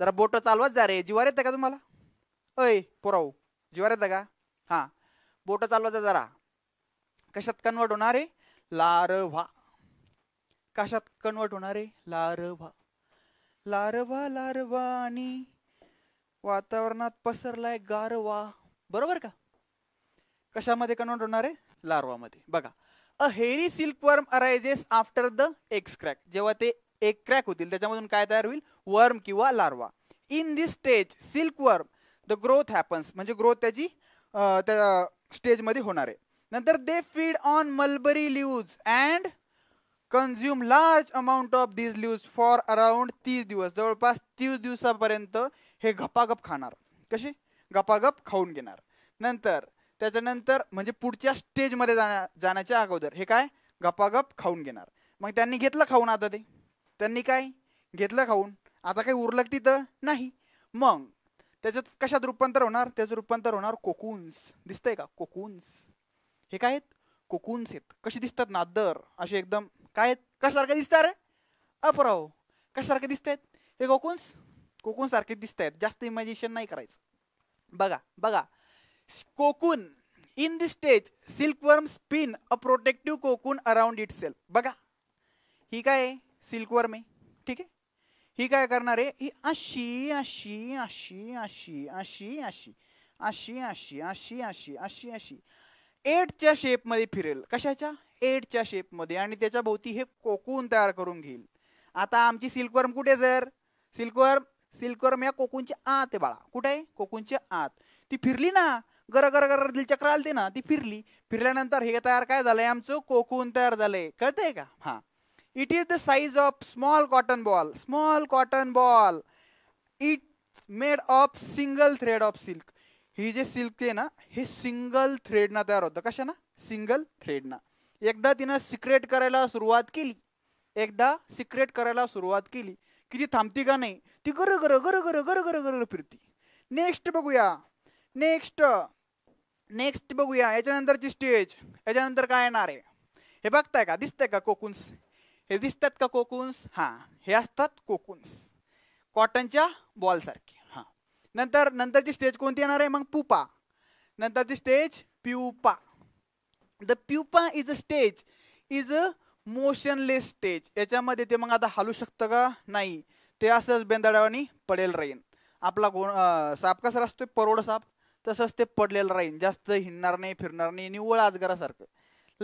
जरा बोट चालवत जा रे जिवार येतं का तुम्हाला अय पुराव जिवार येतं का हा बोट चालवायचं जरा कशात कन्वर्ट होणार लार लारवा कशात कन्वर्ट होणार आहे लारवा लारवा आणि वातावरणात पसरलाय गारवा बरोबर का कशामध्ये कन्वर्ट होणार आहे मध्ये बघा a hairy silk worm arises after the eggs crack जेव्हा ते एक क्रॅक होतील त्याच्यामधून काय तयार होईल वर्म किंवा larva in this stage silk worm the growth happens म्हणजे ग्रोथ त्याची त्या स्टेजमध्ये होणार आहे नंतर they feed on mulberry leaves and consume large amount of these leaves for around तीस दिवस जवळपास तीस दिवसापर्यंत हे गपागप खाणार कशी गपागप खाऊन घेणार नंतर त्याच्यानंतर म्हणजे पुढच्या स्टेजमध्ये जाण्या जाण्याच्या अगोदर हे काय गपागप खाऊन घेणार मग त्यांनी घेतलं खाऊन आता ते त्यांनी काय घेतलं खाऊन आता काही उरलं तिथं नाही मग त्याच्यात कशात रूपांतर होणार त्याचं रूपांतर होणार कोकून्स दिसतंय का कोकुन्स हे काय आहेत कोकून्स आहेत कसे दिसतात नादर असे एकदम काय आहेत कशासारखे दिसतात रे अपराव कशासारखे दिसत आहेत हे कोकून्स कोकून सारखे दिसत आहेत जास्त इमॅजिनेशन नाही करायचं बघा बघा cocoon in this stage silk worm spin a protective cocoon around itself बघा ही काय आहे सिल्क वर्म आहे ठीक आहे ही काय करणार आहे ही अशी अशी अशी अशी अशी अशी अशी अशी अशी अशी अशी अशी एटच्या शेपमध्ये फिरेल कशाच्या एटच्या शेपमध्ये आणि त्याच्या भोवती हे कोकून तयार करून घेईल आता आमची सिल्कवर्म कुठे जर सिल्कवर्म सिल्कवर्म या कोकूनच्या आत आहे बाळा कुठे आहे कोकूनच्या आत ती फिरली ना गर गर गर चक्र आलते ना ती फिरली फिरल्यानंतर हे तयार काय झालंय आमचं कोकून तयार झालंय कळतंय का हा it is the size of small cotton ball small cotton ball it's made of single thread of silk ही जे सिल्क आहे ना हे सिंगल ना तयार होतं कशाना ना सिंगल ना एकदा तिनं सिक्रेट करायला सुरुवात केली एकदा सिक्रेट करायला सुरुवात केली की ती थांबती का नाही ती गर गर गर गर गर गर फिरती नेक्स्ट बघूया नेक्स्ट नेक्स्ट बघूया याच्यानंतरची स्टेज याच्यानंतर काय येणार आहे हे बघताय का दिसतंय का कोकुन्स हे दिसतात का कोकुन्स हां हे असतात कोकुन्स कॉटनच्या बॉलसारखे हां नंतर नंतरची स्टेज कोणती येणार आहे मग पुपा नंतरची stage pupa the pupa is a stage is a motionless stage याच्यामध्ये ते मग आता हालू शकतं का नाही ते असंच बेंदाड्यावानी पडेल राहीन आपला गो साप कसा असतो परोड साप तसंच ते पडलेलं राहीन जास्त हिंडणार नाही फिरणार नाही निव्वळ आजगारासारखं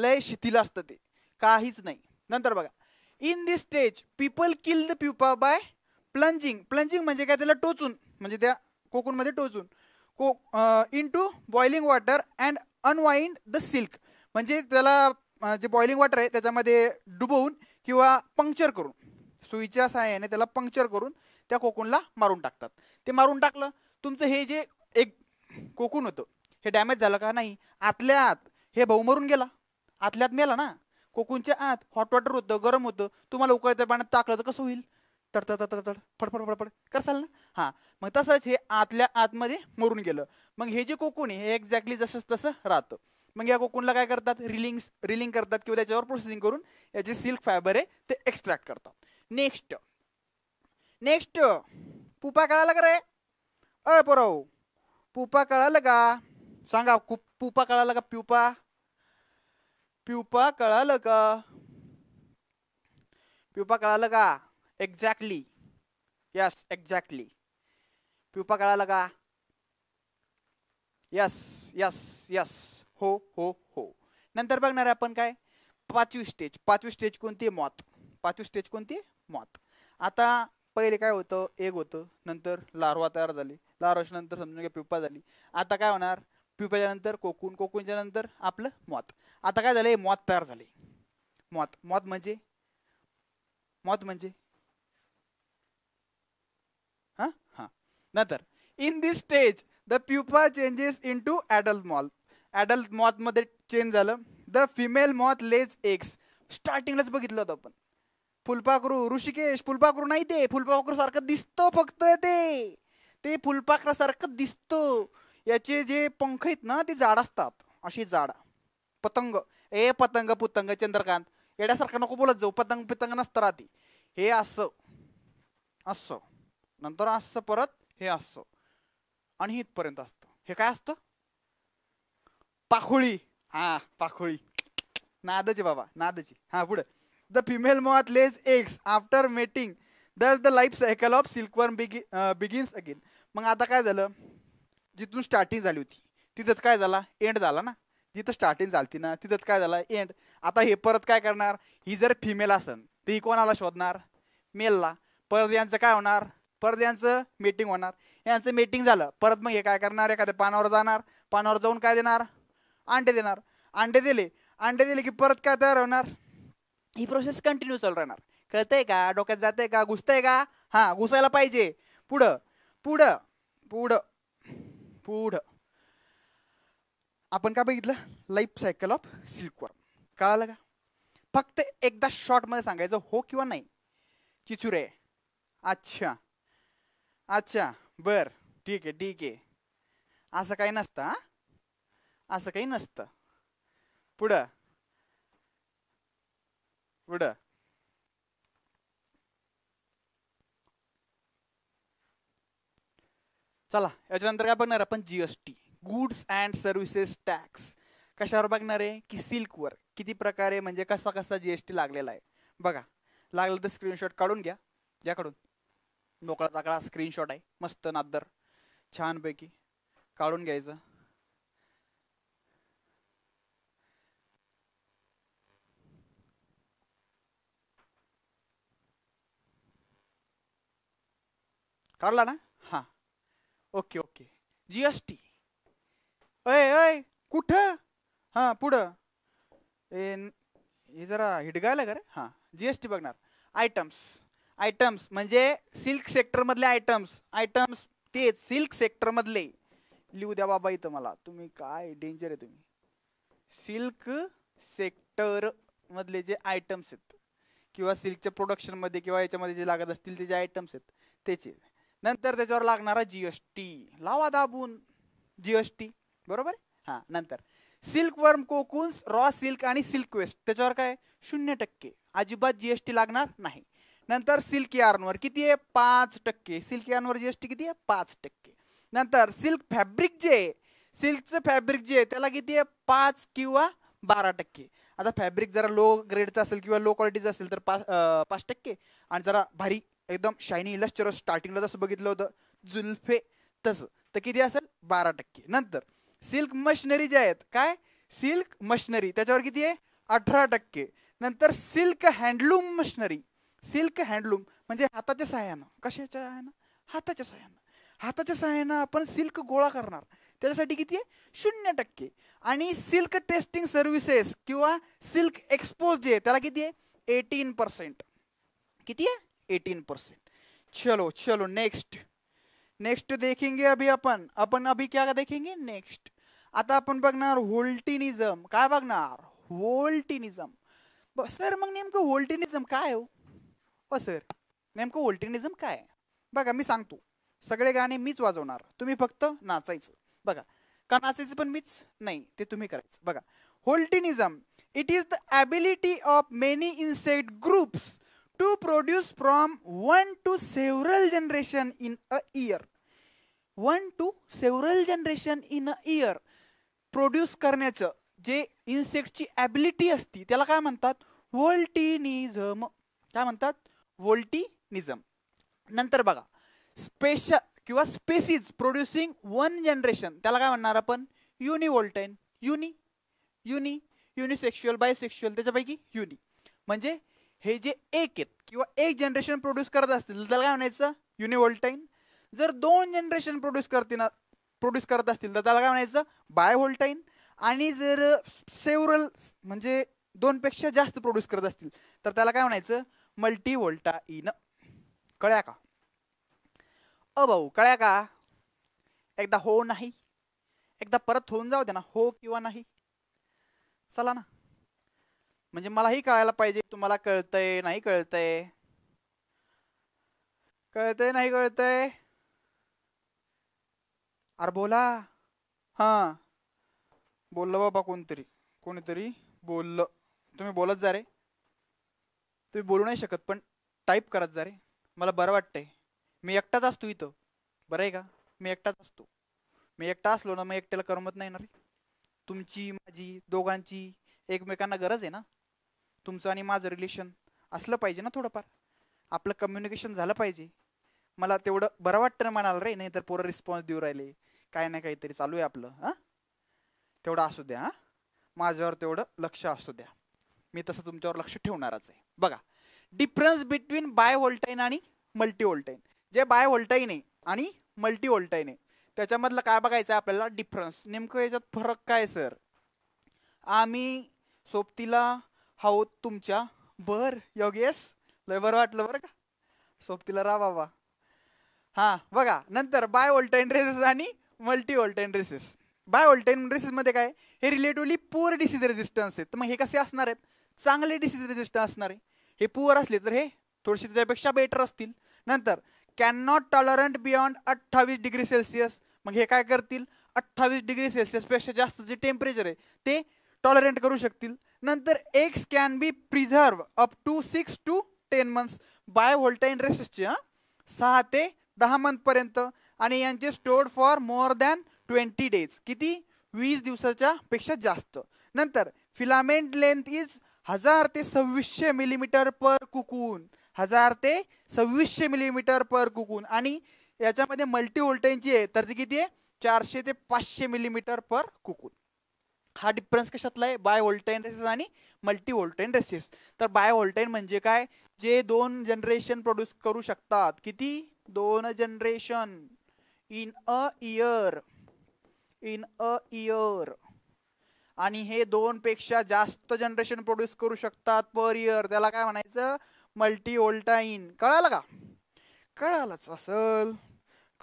लय शिथिल असतं ते काहीच नाही नंतर बघा in this stage people kill the pupa by plunging plunging म्हणजे काय त्याला टोचून म्हणजे त्या कोकूनमध्ये टोचून को into boiling water and unwind the silk म्हणजे त्याला जे बॉइलिंग वॉटर आहे त्याच्यामध्ये डुबवून किंवा पंक्चर करून सुईच्या सहाय्याने त्याला पंक्चर करून त्या कोकूनला मारून टाकतात ते मारून टाकलं तुमचं हे जे एक कोकून होतं हे डॅमेज झालं का नाही आतल्या आत हे भाऊ मरून गेला आतल्यात मेला ना कोकूनच्या आत हॉट वॉटर होतं गरम होतं तुम्हाला उकळत्या पाण्यात टाकलं तर कसं होईल तर तडतड फडफड फडफड करसाल ना हां मग तसंच हे आतल्या आतमध्ये मरून गेलं मग हे जे कोकून आहे हे एक्झॅक्टली जसं तसं राहतं मग या कोकूनला काय करतात रिलिंग्स रिलिंग करतात किंवा त्याच्यावर प्रोसेसिंग करून याचे सिल्क फायबर आहे ते एक्स्ट्रॅक्ट करतात नेक्स्ट नेक्स्ट पुपा कळाला का रे अय पोराव पुपा कळालं का सांगा पुपा कळाला का पिपा प्युपा कळालं का प्युपा कळालं का एक्झॅक्टली यस एक्झॅक्टली प्युपा कळालं का यस यस यस हो हो हो नंतर बघणार आपण काय पाचवी स्टेज पाचवी स्टेज कोणती मॉत पाचवी स्टेज कोणती मॉत आता पहिले काय होतं एग होतं नंतर लारवा तयार झाली लारवाच्या नंतर समजून घ्या प्युपा झाली आता काय होणार प्युपाच्या नंतर कोकून कोकूनच्या नंतर आपलं मॉत आता काय झालंय मॉत तयार झाले मॉत मॉत म्हणजे मॉत म्हणजे हा नंतर in this stage the pupa changes into adult moth adult मॉतमध्ये चेंज झालं the female moth lays eggs स्टार्टिंगलाच बघितलं होतं आपण फुलपाखरू ऋषिकेश फुलपाखरू नाही ते फुलपाखरू सारखं दिसतं फक्त ते ते फुलपाखरासारखं दिसतं याचे जे पंख आहेत ना ते जाड असतात अशी जाड पतंग ए पतंग पुतंग चंद्रकांत येड्यासारखं नको बोलत जाऊ पतंग पितंग नसतं राहते हे असं असं नंतर असं परत हे असं आणि इथपर्यंत असतं हे काय असतं पाखोळी हा पाखोळी नादची बाबा नादची हा पुढे the female moth lays eggs after mating the life cycle of silkworm बिगि बिगिन्स अगेन मग आता काय झालं जिथून स्टार्टिंग झाली होती तिथंच काय झाला एंड झाला ना जिथं स्टार्टिंग झाली ना तिथंच काय झाला एंड आता हे परत काय करणार ही जर फिमेल असन तर ही कोणाला शोधणार मेलला परत यांचं काय होणार परत यांचं मीटिंग होणार यांचं मीटिंग झालं परत मग हे काय करणार एखाद्या पानावर जाणार पानावर जाऊन काय देणार अंडे देणार अंडे दिले अंडे दिले की परत काय तयार होणार ही प्रोसेस कंटिन्यू चालू राहणार कळतंय का डोक्यात जाते का घुसतंय का हां घुसायला पाहिजे पुढं पुढं पुढं पुढं आपण काय बघितलं लाईफ सायकल ऑफ सिल्कवर्म कळालं का फक्त एकदा शॉर्टमध्ये सांगायचं हो किंवा नाही चिचुरे अच्छा अच्छा बर ठीक आहे ठीक आहे असं काही नसतं हा असं काही नसतं पुढं पुढं चला याच्यानंतर काय बघणार आपण G S T goods and services tax कशावर बघणार आहे की सिल्कवर किती प्रकारे म्हणजे कसा कसा जी एस टी लागलेला आहे बघा लागलं तर स्क्रीनशॉट काढून घ्या याकडून मोकळा चाकळा स्क्रीनशॉट आहे मस्त नादर छानपैकी काढून घ्यायचं काढला ना okay okay GST S T अय अय कुठं हां पुढं हे जरा हिडगायला का रे हां जी एस टी बघणार आयटम्स आयटम्स म्हणजे सिल्क सेक्टरमधले आयटम्स आयटम्स तेच सिल्क सेक्टरमधले लिहू द्या बाबा इथं मला तुम्ही काय डेंजर आहे तुम्ही सिल्क सेक्टर मधले जे आयटम्स आहेत किंवा सिल्कच्या प्रोडक्शनमध्ये किंवा याच्यामध्ये जे लागत असतील ते जे आयटम्स आहेत त्याचे नंतर त्याच्यावर लागणारा जीएसटी लावा दाबून जीएसटी बरोबर हां नंतर silk worm cocoon raw silk आणि सिल्क वेस्ट त्याच्यावर काय शून्य टक्के अजिबात जीएसटी लागणार नाही नंतर सिल्क यार्नवर किती आहे पाच टक्के सिल्क यार्नवर जीएसटी किती आहे पाच टक्के नंतर सिल्क फॅब्रिक जे आहे सिल्कचं फॅब्रिक जे आहे त्याला किती आहे पाच किंवा बारा टक्के आता फॅब्रिक जरा लो ग्रेडचं असेल किंवा लो क्वालिटीचं असेल तर पाच पाच टक्के आणि जरा भारी एकदम शायनी लश्चरस स्टार्टिंगला जसं बघितलं होतं जुल्फे तसं तर किती असेल बारा टक्के नंतर सिल्क मशनरी जे आहेत काय सिल्क मशनरी त्याच्यावर किती आहे अठरा टक्के नंतर silk handloom machinery silk handloom म्हणजे हाताच्या सहाय्यानं कशाच्या सहाय्यानं हाताच्या सहाय्यानं हाताच्या सहाय्यानं आपण सिल्क गोळा करणार त्याच्यासाठी किती आहे शून्य टक्के आणि सिल्क टेस्टिंग सर्व्हिसेस किंवा सिल्क एक्सपोज जे आहे त्याला किती आहे एटीन पर्सेंट किती आहे एटीन परसेंट चलो चलो नेक्स्ट नेक्स्ट देखेंगे अभी अपन अपन अभी क्या देखेंगे नेक्स्ट आता आपण बघणार होल्टिनिझम काय बघणार होल्टिनिझम सर मग नेमकं होल्टिनिझम काय हो ओ सर नेमकं होल्टिनिझम काय बघा मी सांगतो सगळे गाणे मीच वाजवणार तुम्ही फक्त नाचायचं बघा का नाचायचं पण मीच नाही ते तुम्ही करायचं बघा voltinism it is the ability of many insect groups to produce from one to several generation in a year one to several generation in a year produce करण्याचं जे इन्सेक्टची ॲबिलिटी असती त्याला काय म्हणतात वोल्टिनिझम काय म्हणतात वोल्टिनिझम नंतर बघा स्पेश किंवा स्पेसिज प्रोड्युसिंग वन जनरेशन त्याला काय म्हणणार आपण युनिवोल्टाईन युनि युनि युनिसेक्शुअल बायसेक्शुअल त्याच्यापैकी युनि म्हणजे हे जे एक आहेत किंवा एक जनरेशन प्रोड्यूस करत असतील त्याला काय म्हणायचं युनिव्होल्टाईन जर दोन जनरेशन प्रोड्यूस करतील प्रोड्यूस करत असतील तर त्याला काय म्हणायचं बायव्होल्टाईन आणि जर सेवरल म्हणजे दोनपेक्षा जास्त प्रोड्यूस करत असतील तर त्याला काय म्हणायचं मल्टीव्होल्टाईन इन कळ्या का अ भाऊ कळ्या का एकदा हो नाही एकदा परत होऊन जाऊ दे ना हो किंवा नाही चला ना म्हणजे मलाही कळायला पाहिजे तुम्हाला कळतंय नाही कळतंय कळतंय नाही कळतंय अर बोला हां बोललं बाबा कोणतरी कोणीतरी बोललं तुम्ही बोलत जा रे तुम्ही बोलू नाही शकत पण टाईप करत जा रे मला बरं वाटतंय मी एकटाच असतो इथं बरं आहे का मी एकटाच असतो मी एकटा असलो ना मग एकट्याला करमत नाही ना रे तुमची माझी दोघांची एकमेकांना गरज आहे ना तुमचं आणि माझं रिलेशन असलं पाहिजे ना थोडंफार आपलं कम्युनिकेशन झालं पाहिजे मला तेवढं बरं वाटतं म्हणाल रे नाही तर पोरं रिस्पॉन्स देऊ राहिले काय ना काहीतरी चालू आहे आपलं हां तेवढं असू द्या हां माझ्यावर तेवढं लक्ष असू द्या मी तसं तुमच्यावर लक्ष ठेवणारच आहे बघा डिफरन्स बिटवीन बाय व्होल्टाईन आणि मल्टी व्होल्टाईन जे बाय व्होल्टाईन आहे आणि मल्टी व्होल्टाईन आहे त्याच्यामधलं काय बघायचं आहे आपल्याला डिफरन्स नेमकं याच्यात फरक काय सर आम्ही सोबतीला होत तुमच्या बर योगेश लय बरं वाटलं बरं का सोबतीला रा बाबा हां बघा नंतर बाय ओल्टाईन ड्रेसेस आणि multivoltine races bivoltine मध्ये काय हे रिलेटिवली पुअर डिसीज रेजिस्टन्स आहेत मग हे कसे असणार आहेत चांगले डिसीज रेजिस्टन्स असणार आहे हे पुअर असले तर हे थोडेसे त्याच्यापेक्षा बेटर असतील नंतर कॅन नॉट टॉलरंट बियॉन्ड अठ्ठावीस डिग्री सेल्सिअस मग हे काय करतील अठ्ठावीस डिग्री सेल्सिअसपेक्षा जास्त जे टेम्परेचर आहे ते टॉलरेंट करू शकतील नंतर eggs can be preserve up to six to ten months bivoltine रेसेसचे सहा ते दहा मंथपर्यंत आणि यांचे stored for more than twenty days किती वीस दिवसाच्या पेक्षा जास्त नंतर फिलामेंट लेंथ इज हजार ते सव्वीसशे मिलीमीटर पर कुकून हजार ते सव्वीसशे मिलीमीटर पर कुकून आणि याच्यामध्ये मल्टी होल्टाईनची आहे तर ती किती आहे चारशे ते पाचशे मिलीमीटर पर कुकून हा डिफरन्स कशातला आहे बाय वोल्टाईन रेसेस आणि मल्टी वोल्टाईन रेसेस तर बाय वोल्टाईन म्हणजे काय जे दोन जनरेशन प्रोड्यूस करू शकतात किती दोन generation in a year in a year आणि हे दोन पेक्षा जास्त जनरेशन प्रोड्यूस करू शकतात पर इयर त्याला काय म्हणायचं मल्टी ओल्टाईन कळालं का कळालंच असल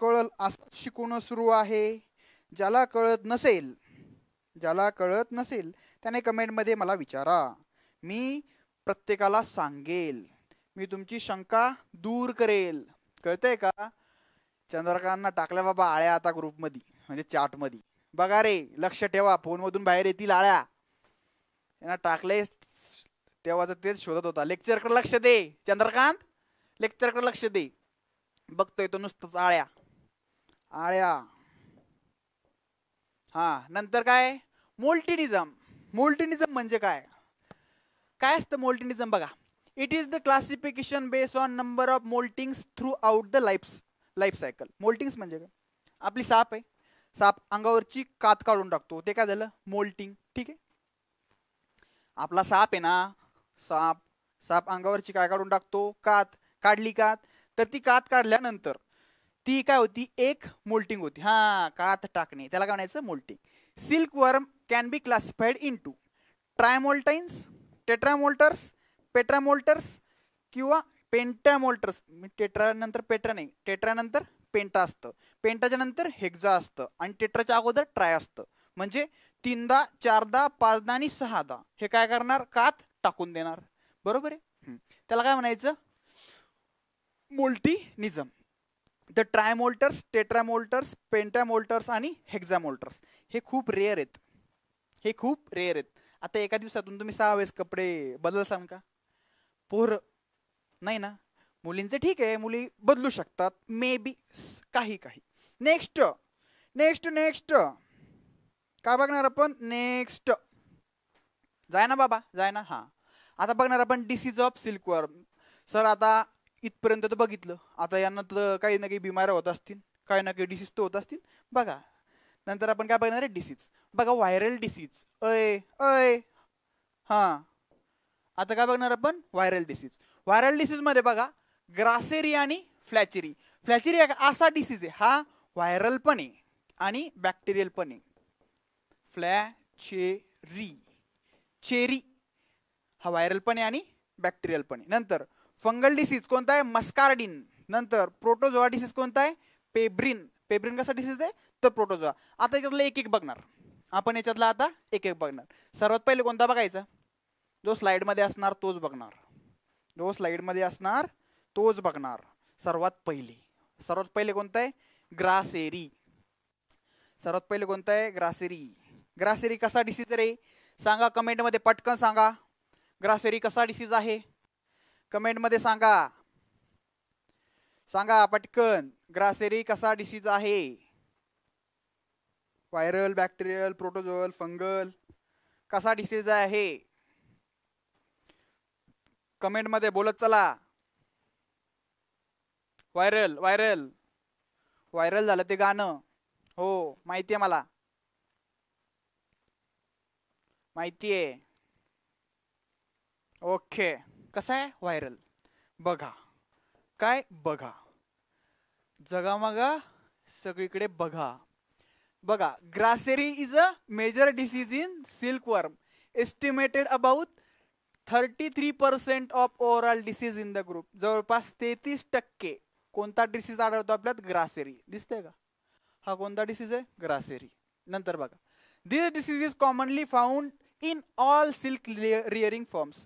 कळल असं शिकवणं सुरू आहे ज्याला कळत नसेल ज्याला कळत नसेल त्याने कमेंटमध्ये मला विचारा मी प्रत्येकाला सांगेल मी तुमची शंका दूर करेल कळतंय का चंद्रकांना टाकल्या बाबा आळ्या आता ग्रुपमध्ये म्हणजे चॅटमध्ये बघा रे लक्ष ठेवा फोनमधून बाहेर येतील आळ्या त्यांना टाकले तेव्हाचं तेच शोधत होता लेक्चरकडे लक्ष दे चंद्रकांत लेक्चरकडे लक्ष दे बघतोय तो नुसतंच आळ्या आळ्या हा नंतर काय मोल्टिनिझम मोल्टिनिझम म्हणजे काय काय असतं मोल्टिनिझम बघा it is the classification based on number of moultings throughout the life life cycle moultings म्हणजे काय आपली साप आहे साप अंगावरची कात काढून टाकतो ते काय झालं मोल्टिंग ठीक आहे आपला साप आहे ना साप साप अंगावरची काय काढून टाकतो कात काढली कात तर ती कात काढल्यानंतर ती काय होती एक मोल्टिंग होती हा कात टाकणे त्याला काय म्हणायचं moulting silk worm can be classified into trimoultines tetramoulters pentamoulters किंवा पेंटामोल्टर्स टेट्रानंतर पेट्रा नाही टेट्रानंतर पेंटा असतं पेंटाच्या नंतर हेक्झा असतं आणि टेट्राच्या अगोदर ट्राय असतं म्हणजे तीनदा चारदा पाचदा आणि सहादा हे काय करणार कात टाकून देणार बरोबर आहे त्याला काय म्हणायचं मोल्टिनिझम तर ट्रायमोल्टर्स टेट्रामोल्टर्स पेंट्रामोल्टर्स आणि हेक्झामोल्टर्स हे खूप रेअर आहेत हे खूप रेअर आहेत आता एका दिवसातून तुम्ही सहा वेळेस कपडे बदलसान का पोर नाही ना मुलींचे ठीक आहे मुली बदलू शकतात मे बी काही काही नेक्स्ट नेक्स्ट नेक्स्ट काय बघणार आपण नेक्स्ट जाय ना बाबा जाय ना हां आता बघणार आपण डिसीज ऑफ सिल्कवर्म सर आता इथपर्यंत तर बघितलं आता यांना तर काही ना काही बिमाऱ्या होत असतील काही ना काही डिसीज तर होत असतील बघा नंतर आपण काय बघणार आहे डिसीज बघा व्हायरल डिसीज अय अय हां आता काय बघणार आपण व्हायरल डिसीज व्हायरल मध्ये बघा ग्रासेरी आणि फ्लॅचेरी फ्लॅचेरी असा डिसीज आहे हा व्हायरल पण आहे आणि बॅक्टेरियल पण आहे फ्लॅचेरी चेरी हा व्हायरल पण आहे आणि बॅक्टेरियल पण आहे नंतर फंगल डिसीज कोणता आहे मस्कार्डिन नंतर प्रोटोजोआ डिसीज कोणता आहे पेब्रिन पेब्रिन कसा डिसीज आहे तर प्रोटोजोआ आता याच्यातलं एक एक बघणार आपण याच्यातला आता एक एक बघणार सर्वात पहिले कोणता बघायचा जो स्लाईडमध्ये असणार तोच बघणार जो स्लाईडमध्ये असणार तोच बघणार सर्वात पहिले सर्वात पहिले कोणतं आहे ग्रासेरी सर्वात पहिले कोणतं आहे ग्रासेरी ग्रासेरी कसा डिसीज रे सांगा कमेंटमध्ये पटकन सांगा ग्रासेरी कसा डिसीज आहे कमेंटमध्ये सांगा सांगा पटकन ग्रासेरी कसा डिसीज आहे व्हायरल बॅक्टेरियल प्रोटोजोअल फंगल कसा डिसीज आहे कमेंटमध्ये बोलत चला व्हायरल व्हायरल व्हायरल झालं ते गाणं हो माहिती आहे मला माहिती आहे ओके कसा आहे व्हायरल बघा काय बघा जगा जगामागा सगळीकडे बघा बघा grasserie is a major disease in silk worm estimated about thirty three percent of overall disease in the group जवळपास तेहतीस टक्के कोणता डिसीज आढळतो आपल्यात ग्रासेरी दिसतंय का हा कोणता डिसीज आहे ग्रासेरी नंतर बघा this disease is commonly found in all silk rearing forms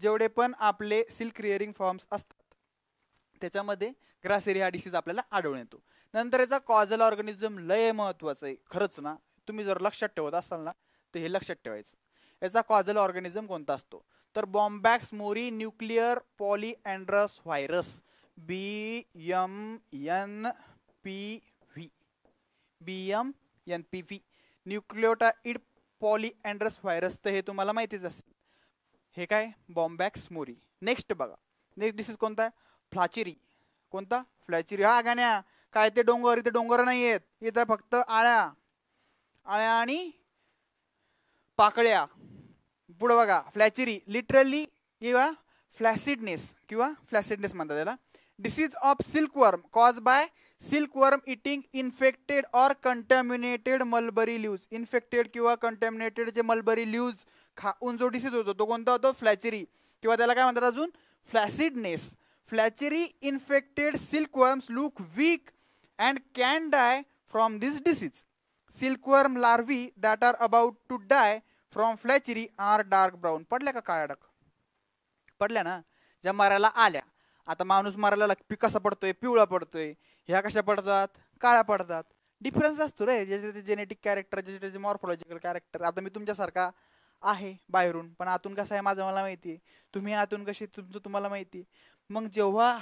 जेवढे पण आपले सिल्क रिअरिंग फॉर्म्स असतात त्याच्यामध्ये ग्रासेरी हा डिसीज आपल्याला आढळून येतो नंतर याचा कॉझल ऑर्गनिझम लय महत्त्वाचं आहे खरंच ना तुम्ही जर लक्षात ठेवत असाल ना तर हे लक्षात ठेवायचं याचा कॉझल ऑर्गनिझम कोणता असतो तर Bombyx mori nuclear polyhedrosis virus B M N P V B M N P V nucleotide polyhedrosis virus तर हे तुम्हाला माहितीच असेल हे काय बॉम्बॅक्स मोरी नेक्स्ट बघा नेक्स्ट डिसीज कोणता आहे फ्लाचिरी कोणता फ्लॅचिरी हा गाण्या काय ते डोंगर इथे डोंगर नाही आहेत इथं फक्त आळ्या आळ्या आणि पाकळ्या पुढं बघा फ्लॅचिरी लिटरली किंवा फ्लॅसिडनेस किंवा फ्लॅसिडनेस म्हणतात त्याला disease of silkworm cause by silkworm eating infected or contaminated mulberry leaves infected किंवा कंटॅमिनेटेड जे मलबरी ल्यूज खाऊन जो डिसीज होतो तो कोणता होतो फ्लॅचेरी किंवा त्याला काय म्हणतात अजून flaccidness flacherie infected silkworms look weak and can die from this disease silkworm larvae that are about to die from flacherie are dark brown पडल्या का काळ्या डाक पडल्या ना ज्या मरायला आल्या आता माणूस मरायला कसा पडतोय पिवळा पडतोय ह्या कशा पडतात काळ्या पडतात डिफरन्स असतो रे ज्याचे त्याचे जेनेटिक कॅरेक्टर ज्याचे त्याचे मॉर्फॉलॉजिकल कॅरेक्टर आता मी तुमच्यासारखा आहे बाहेरून पण आतून कसं आहे माझं मला माहिती आहे तुम्ही आतून कशी तुमचं तुम्हाला माहिती मग जेव्हा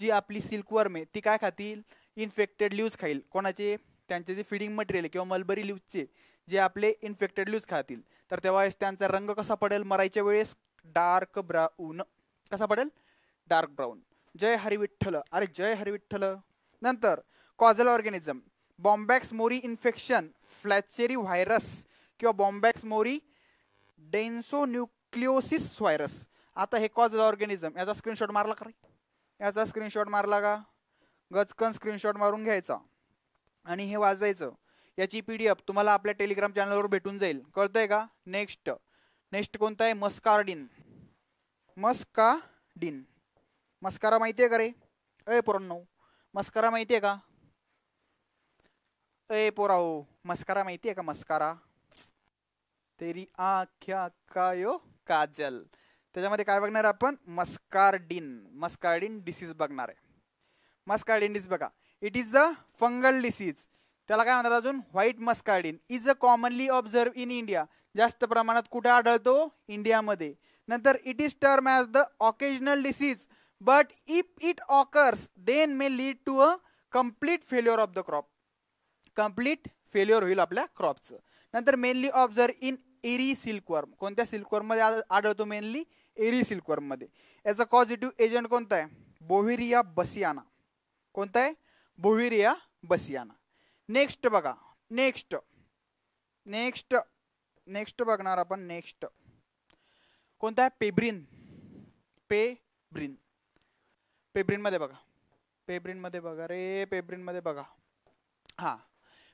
जी आपली सिल्कवर्म आहे ती काय खातील इन्फेक्टेड लिव्ज खाईल कोणाचे त्यांचे जे फिडिंग मटेरियल किंवा मलबरी लिव्जचे जे आपले इन्फेक्टेड लिव्ज खातील तर तेव्हा त्यांचा रंग कसा पडेल मरायच्या वेळेस डार्क ब्राऊन कसा पडेल डार्क ब्राऊन जय हरिविठ्ठल अरे जय हरिविठ्ठल नंतर कॉझल ऑर्गॅनिझम बॉम्बॅक्स मोरी इन्फेक्शन फ्लॅचेरी व्हायरस किंवा बॉम्बॅक्स मोरी डेन्सो न्यूक्लिओसिस व्हायरस आता हे कॉझल ऑर्गॅनिझम याचा स्क्रीनशॉट मारला का याचा स्क्रीनशॉट मारला का गचकन स्क्रीनशॉट मारून घ्यायचा आणि हे वाजायचं याची पी डी एफ तुम्हाला आपल्या टेलिग्राम चॅनलवर भेटून जाईल आहे का नेक्स्ट नेक्स्ट कोणता आहे मस्का डिन मस्कारा माहिती आहे का रे अय नऊ मस्कारा माहिती आहे का ए पोरा मस्करा मस्कारा माहिती आहे का मस्कारा तेरी आख्या कायो काजल त्याच्यामध्ये काय बघणार आपण मस्कार्डिन मस्कार्डिन डिसीज बघणार आहे मस्कार्डिन डिसीज बघा it is the fungal disease त्याला काय म्हणतात अजून white muscardine is a commonly observe in India जास्त प्रमाणात कुठे आढळतो इंडियामध्ये नंतर it is term as the occasional disease but if it occurs then may lead to a complete failure of the crop complete failure होईल आपल्या क्रॉपचं नंतर mainly observe in eri silkworm कोणत्या सिल्कवर्ममध्ये आढळतो मेनली एरी सिल्कवर्ममध्ये अ पॉझिटिव्ह एजंट कोणता आहे बोव्हिरिया बसियाना कोणता आहे बोव्हिरिया बसियाना नेक्स्ट बघा नेक्स्ट नेक्स्ट नेक्स्ट बघणार आपण नेक्स्ट कोणता आहे पेब्रिन पेब्रिन पेब्रिनमध्ये बघा पेब्रिनमध्ये बघा रे पेब्रिनमध्ये बघा हां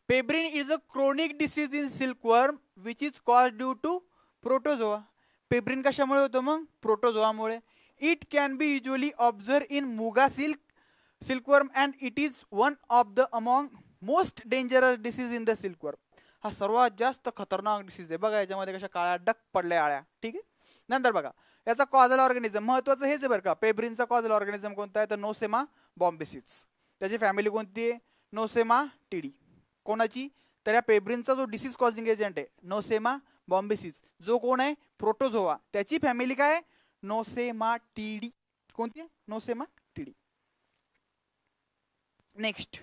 pebrine is a chronic disease in silkworm which is cause due to protozoa pebrine कशामुळे होतो मग प्रोटोजोआमुळे it can be usually observe in muga silk silkworm and it is one of the among most dangerous disease in the silkworm हा सर्वात जास्त खतरनाक disease आहे बघा याच्यामध्ये कशा काळ्या डक पडल्या आळ्या ठीक आहे नंतर बघा याचा कॉझल ऑर्गॅनिझम महत्वाचं हेच आहे बरं का पेब्रिनचा कॉजल ऑर्गॅनिझम कोणता आहे तर नोसेमा बॉम्बेसीज त्याची फॅमिली कोणती आहे नोसेमा टीडी कोणाची तर या पेब्रिनचा जो डिसीज कॉजिंग एजंट आहे नोसेमा बॉम्बेसिस जो कोण आहे प्रोटोझोवा त्याची फॅमिली काय आहे नोसेमा टीडी कोणती आहे नोसेमा टीडी नेक्स्ट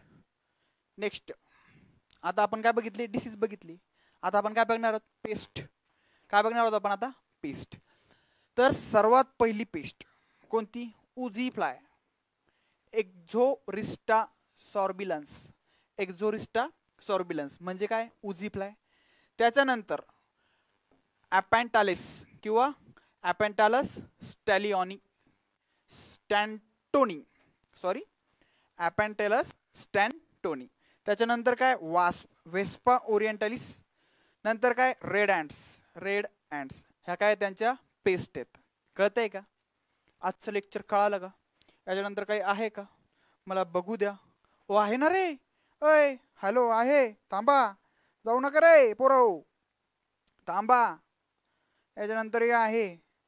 नेक्स्ट आता आपण काय बघितले डिसीज बघितली आता आपण काय बघणार आहोत पेस्ट काय बघणार आहोत आपण आता पेस्ट तर सर्वात पहिली पेस्ट कोणती उजी फ्लाय एक्झोरिस्टा सॉर्बिलन्स एक्झोरिस्टा सॉर्बिलन्स म्हणजे काय उजी फ्लाय त्याच्यानंतर ॲपॅन्टालिस किंवा ॲपॅन्टालस स्टॅलिओनी स्टॅन्टोनी सॉरी ॲपॅन्टेलस स्टॅन्टोनी त्याच्यानंतर काय वास्प वेस्पा ओरिएंटलिस नंतर काय रेड अँड्स रेड अँड्स ह्या काय त्यांच्या पेस्ट आहेत कळत आहे का आजचं लेक्चर कळालं का याच्यानंतर काही आहे का मला बघू द्या ओ आहे ना रे अय हॅलो आहे थांबा जाऊ नका रे पोराव थांबा याच्यानंतर हे आहे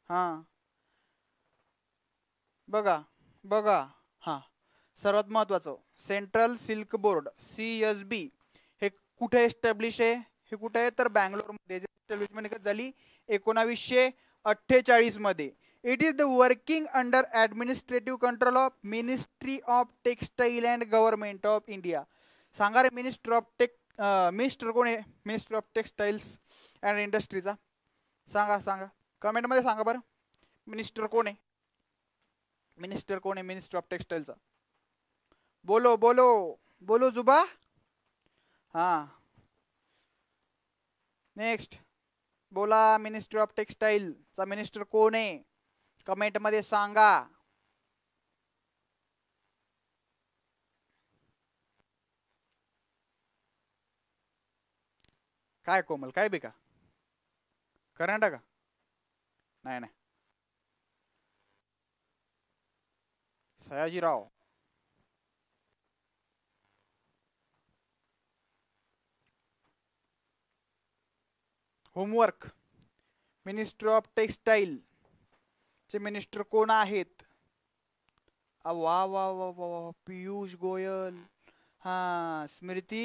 हां बघा बघा हां सर्वात महत्त्वाचं Central Silk Board C S B हे कुठे एस्टॅब्लिश आहे हे कुठे आहे तर बँगलोरमध्ये एस्टॅब्लिशमेंट झाली एकोणावीसशे अठ्ठेचाळीसमध्ये it is the working under administrative control of ministry of textile and government of India सांगा रे मिनिस्टर ऑफ टेक मिनिस्टर कोण आहे मिनिस्टर ऑफ टेक्स्टाईल्स अँड इंडस्ट्रीचा सांगा सांगा कमेंटमध्ये सांगा बरं मिनिस्टर कोण आहे मिनिस्टर कोण आहे मिनिस्टर ऑफ टेक्स्टाईलचा बोलो बोलो बोलो जुबा हां नेक्स्ट बोला मिनिस्ट्री ऑफ चा मिनिस्टर कोण आहे कमेंट मध्ये सांगा काय कोमल काय बी का कर्नाटक नाही नाही Sayajirao homework minister of textile चे मिनिस्टर कोण आहेत वा वा वा वा पियुष गोयल हा स्मृती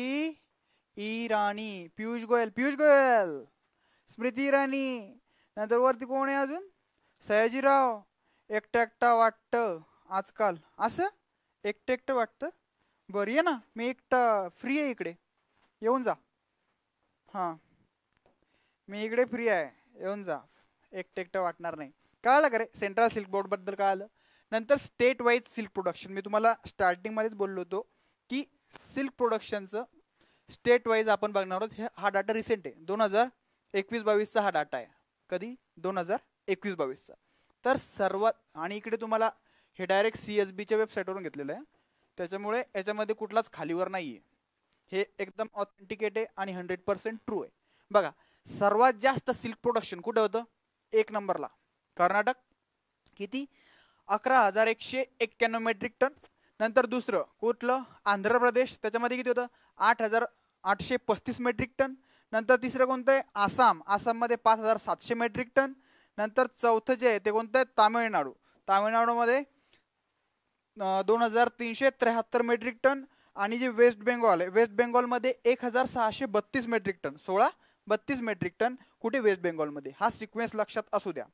इराणी पियुष गोयल पियुष गोयल स्मृती इराणी नंतर वरती कोण आहे अजून सयाजीराव एकटं एकटा वाटतं आजकाल असं एकटं वाटतं बरं ये ना मी एकटा फ्री आहे इकडे येऊन जा हां मी इकडे फ्री आहे येऊन जा एक टेक्ट वाटणार नाही कळालं का रे सेंट्रल सिल्क बोर्डबद्दल कळालं नंतर स्टेट वाईज सिल्क प्रोडक्शन मी तुम्हाला स्टार्टिंगमध्येच बोललो होतो की सिल्क प्रोडक्शनचं स्टेट वाईज आपण बघणार आहोत हे हा डाटा रिसेंट आहे दोन हजार एकवीस बावीसचा हा डाटा आहे कधी दोन हजार एकवीस बावीसचा तर सर्वात आणि इकडे तुम्हाला हे डायरेक्ट सी एस बीच्या वेबसाईटवरून घेतलेलं आहे त्याच्यामुळे याच्यामध्ये कुठलाच खालीवर नाही आहे हे एकदम ऑथेंटिकेट आहे आणि हंड्रेड पर्सेंट ट्रू आहे बघा सर्वात जास्त सिल्क प्रोडक्शन कुठं होतं एक नंबरला कर्नाटक किती अकरा हजार एकशे एक्क्याण्णव मेट्रिक टन नंतर दुसरं कुठलं आंध्र प्रदेश त्याच्यामध्ये किती होतं आठ हजार आठशे पस्तीस मेट्रिक टन नंतर तिसरं कोणतं आहे आसाम आसाममध्ये पाच हजार सातशे मेट्रिक टन नंतर चौथं जे आहे ते कोणतं आहे तामिळनाडू तामिळनाडूमध्ये दोन हजार तीनशे त्र्याहत्तर मेट्रिक टन आणि जे वेस्ट बेंगॉल आहे वेस्ट बेंगॉलमध्ये एक हजार सहाशे बत्तीस मेट्रिक टन सोळा बत्तीस मेट्रिक टन कुठे वेस्ट बेंगॉलमध्ये हा सिक्वेन्स लक्षात असू द्या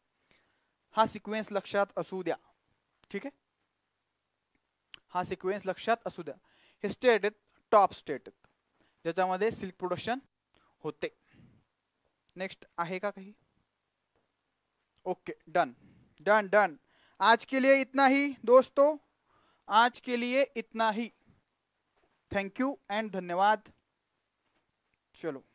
हा सिक्वेन्स लक्षात असू द्या ठीक आहे हा सिक्वेन्स लक्षात असू द्या हे स्टेट आहेत टॉप स्टेट आहेत ज्याच्यामध्ये सिल्क प्रोडक्शन होते नेक्स्ट आहे का काही ओके डन डन डन आज के लिए इतना ही दोस्तों आज के लिए इतना ही थैंक यू एंड धन्यवाद चलो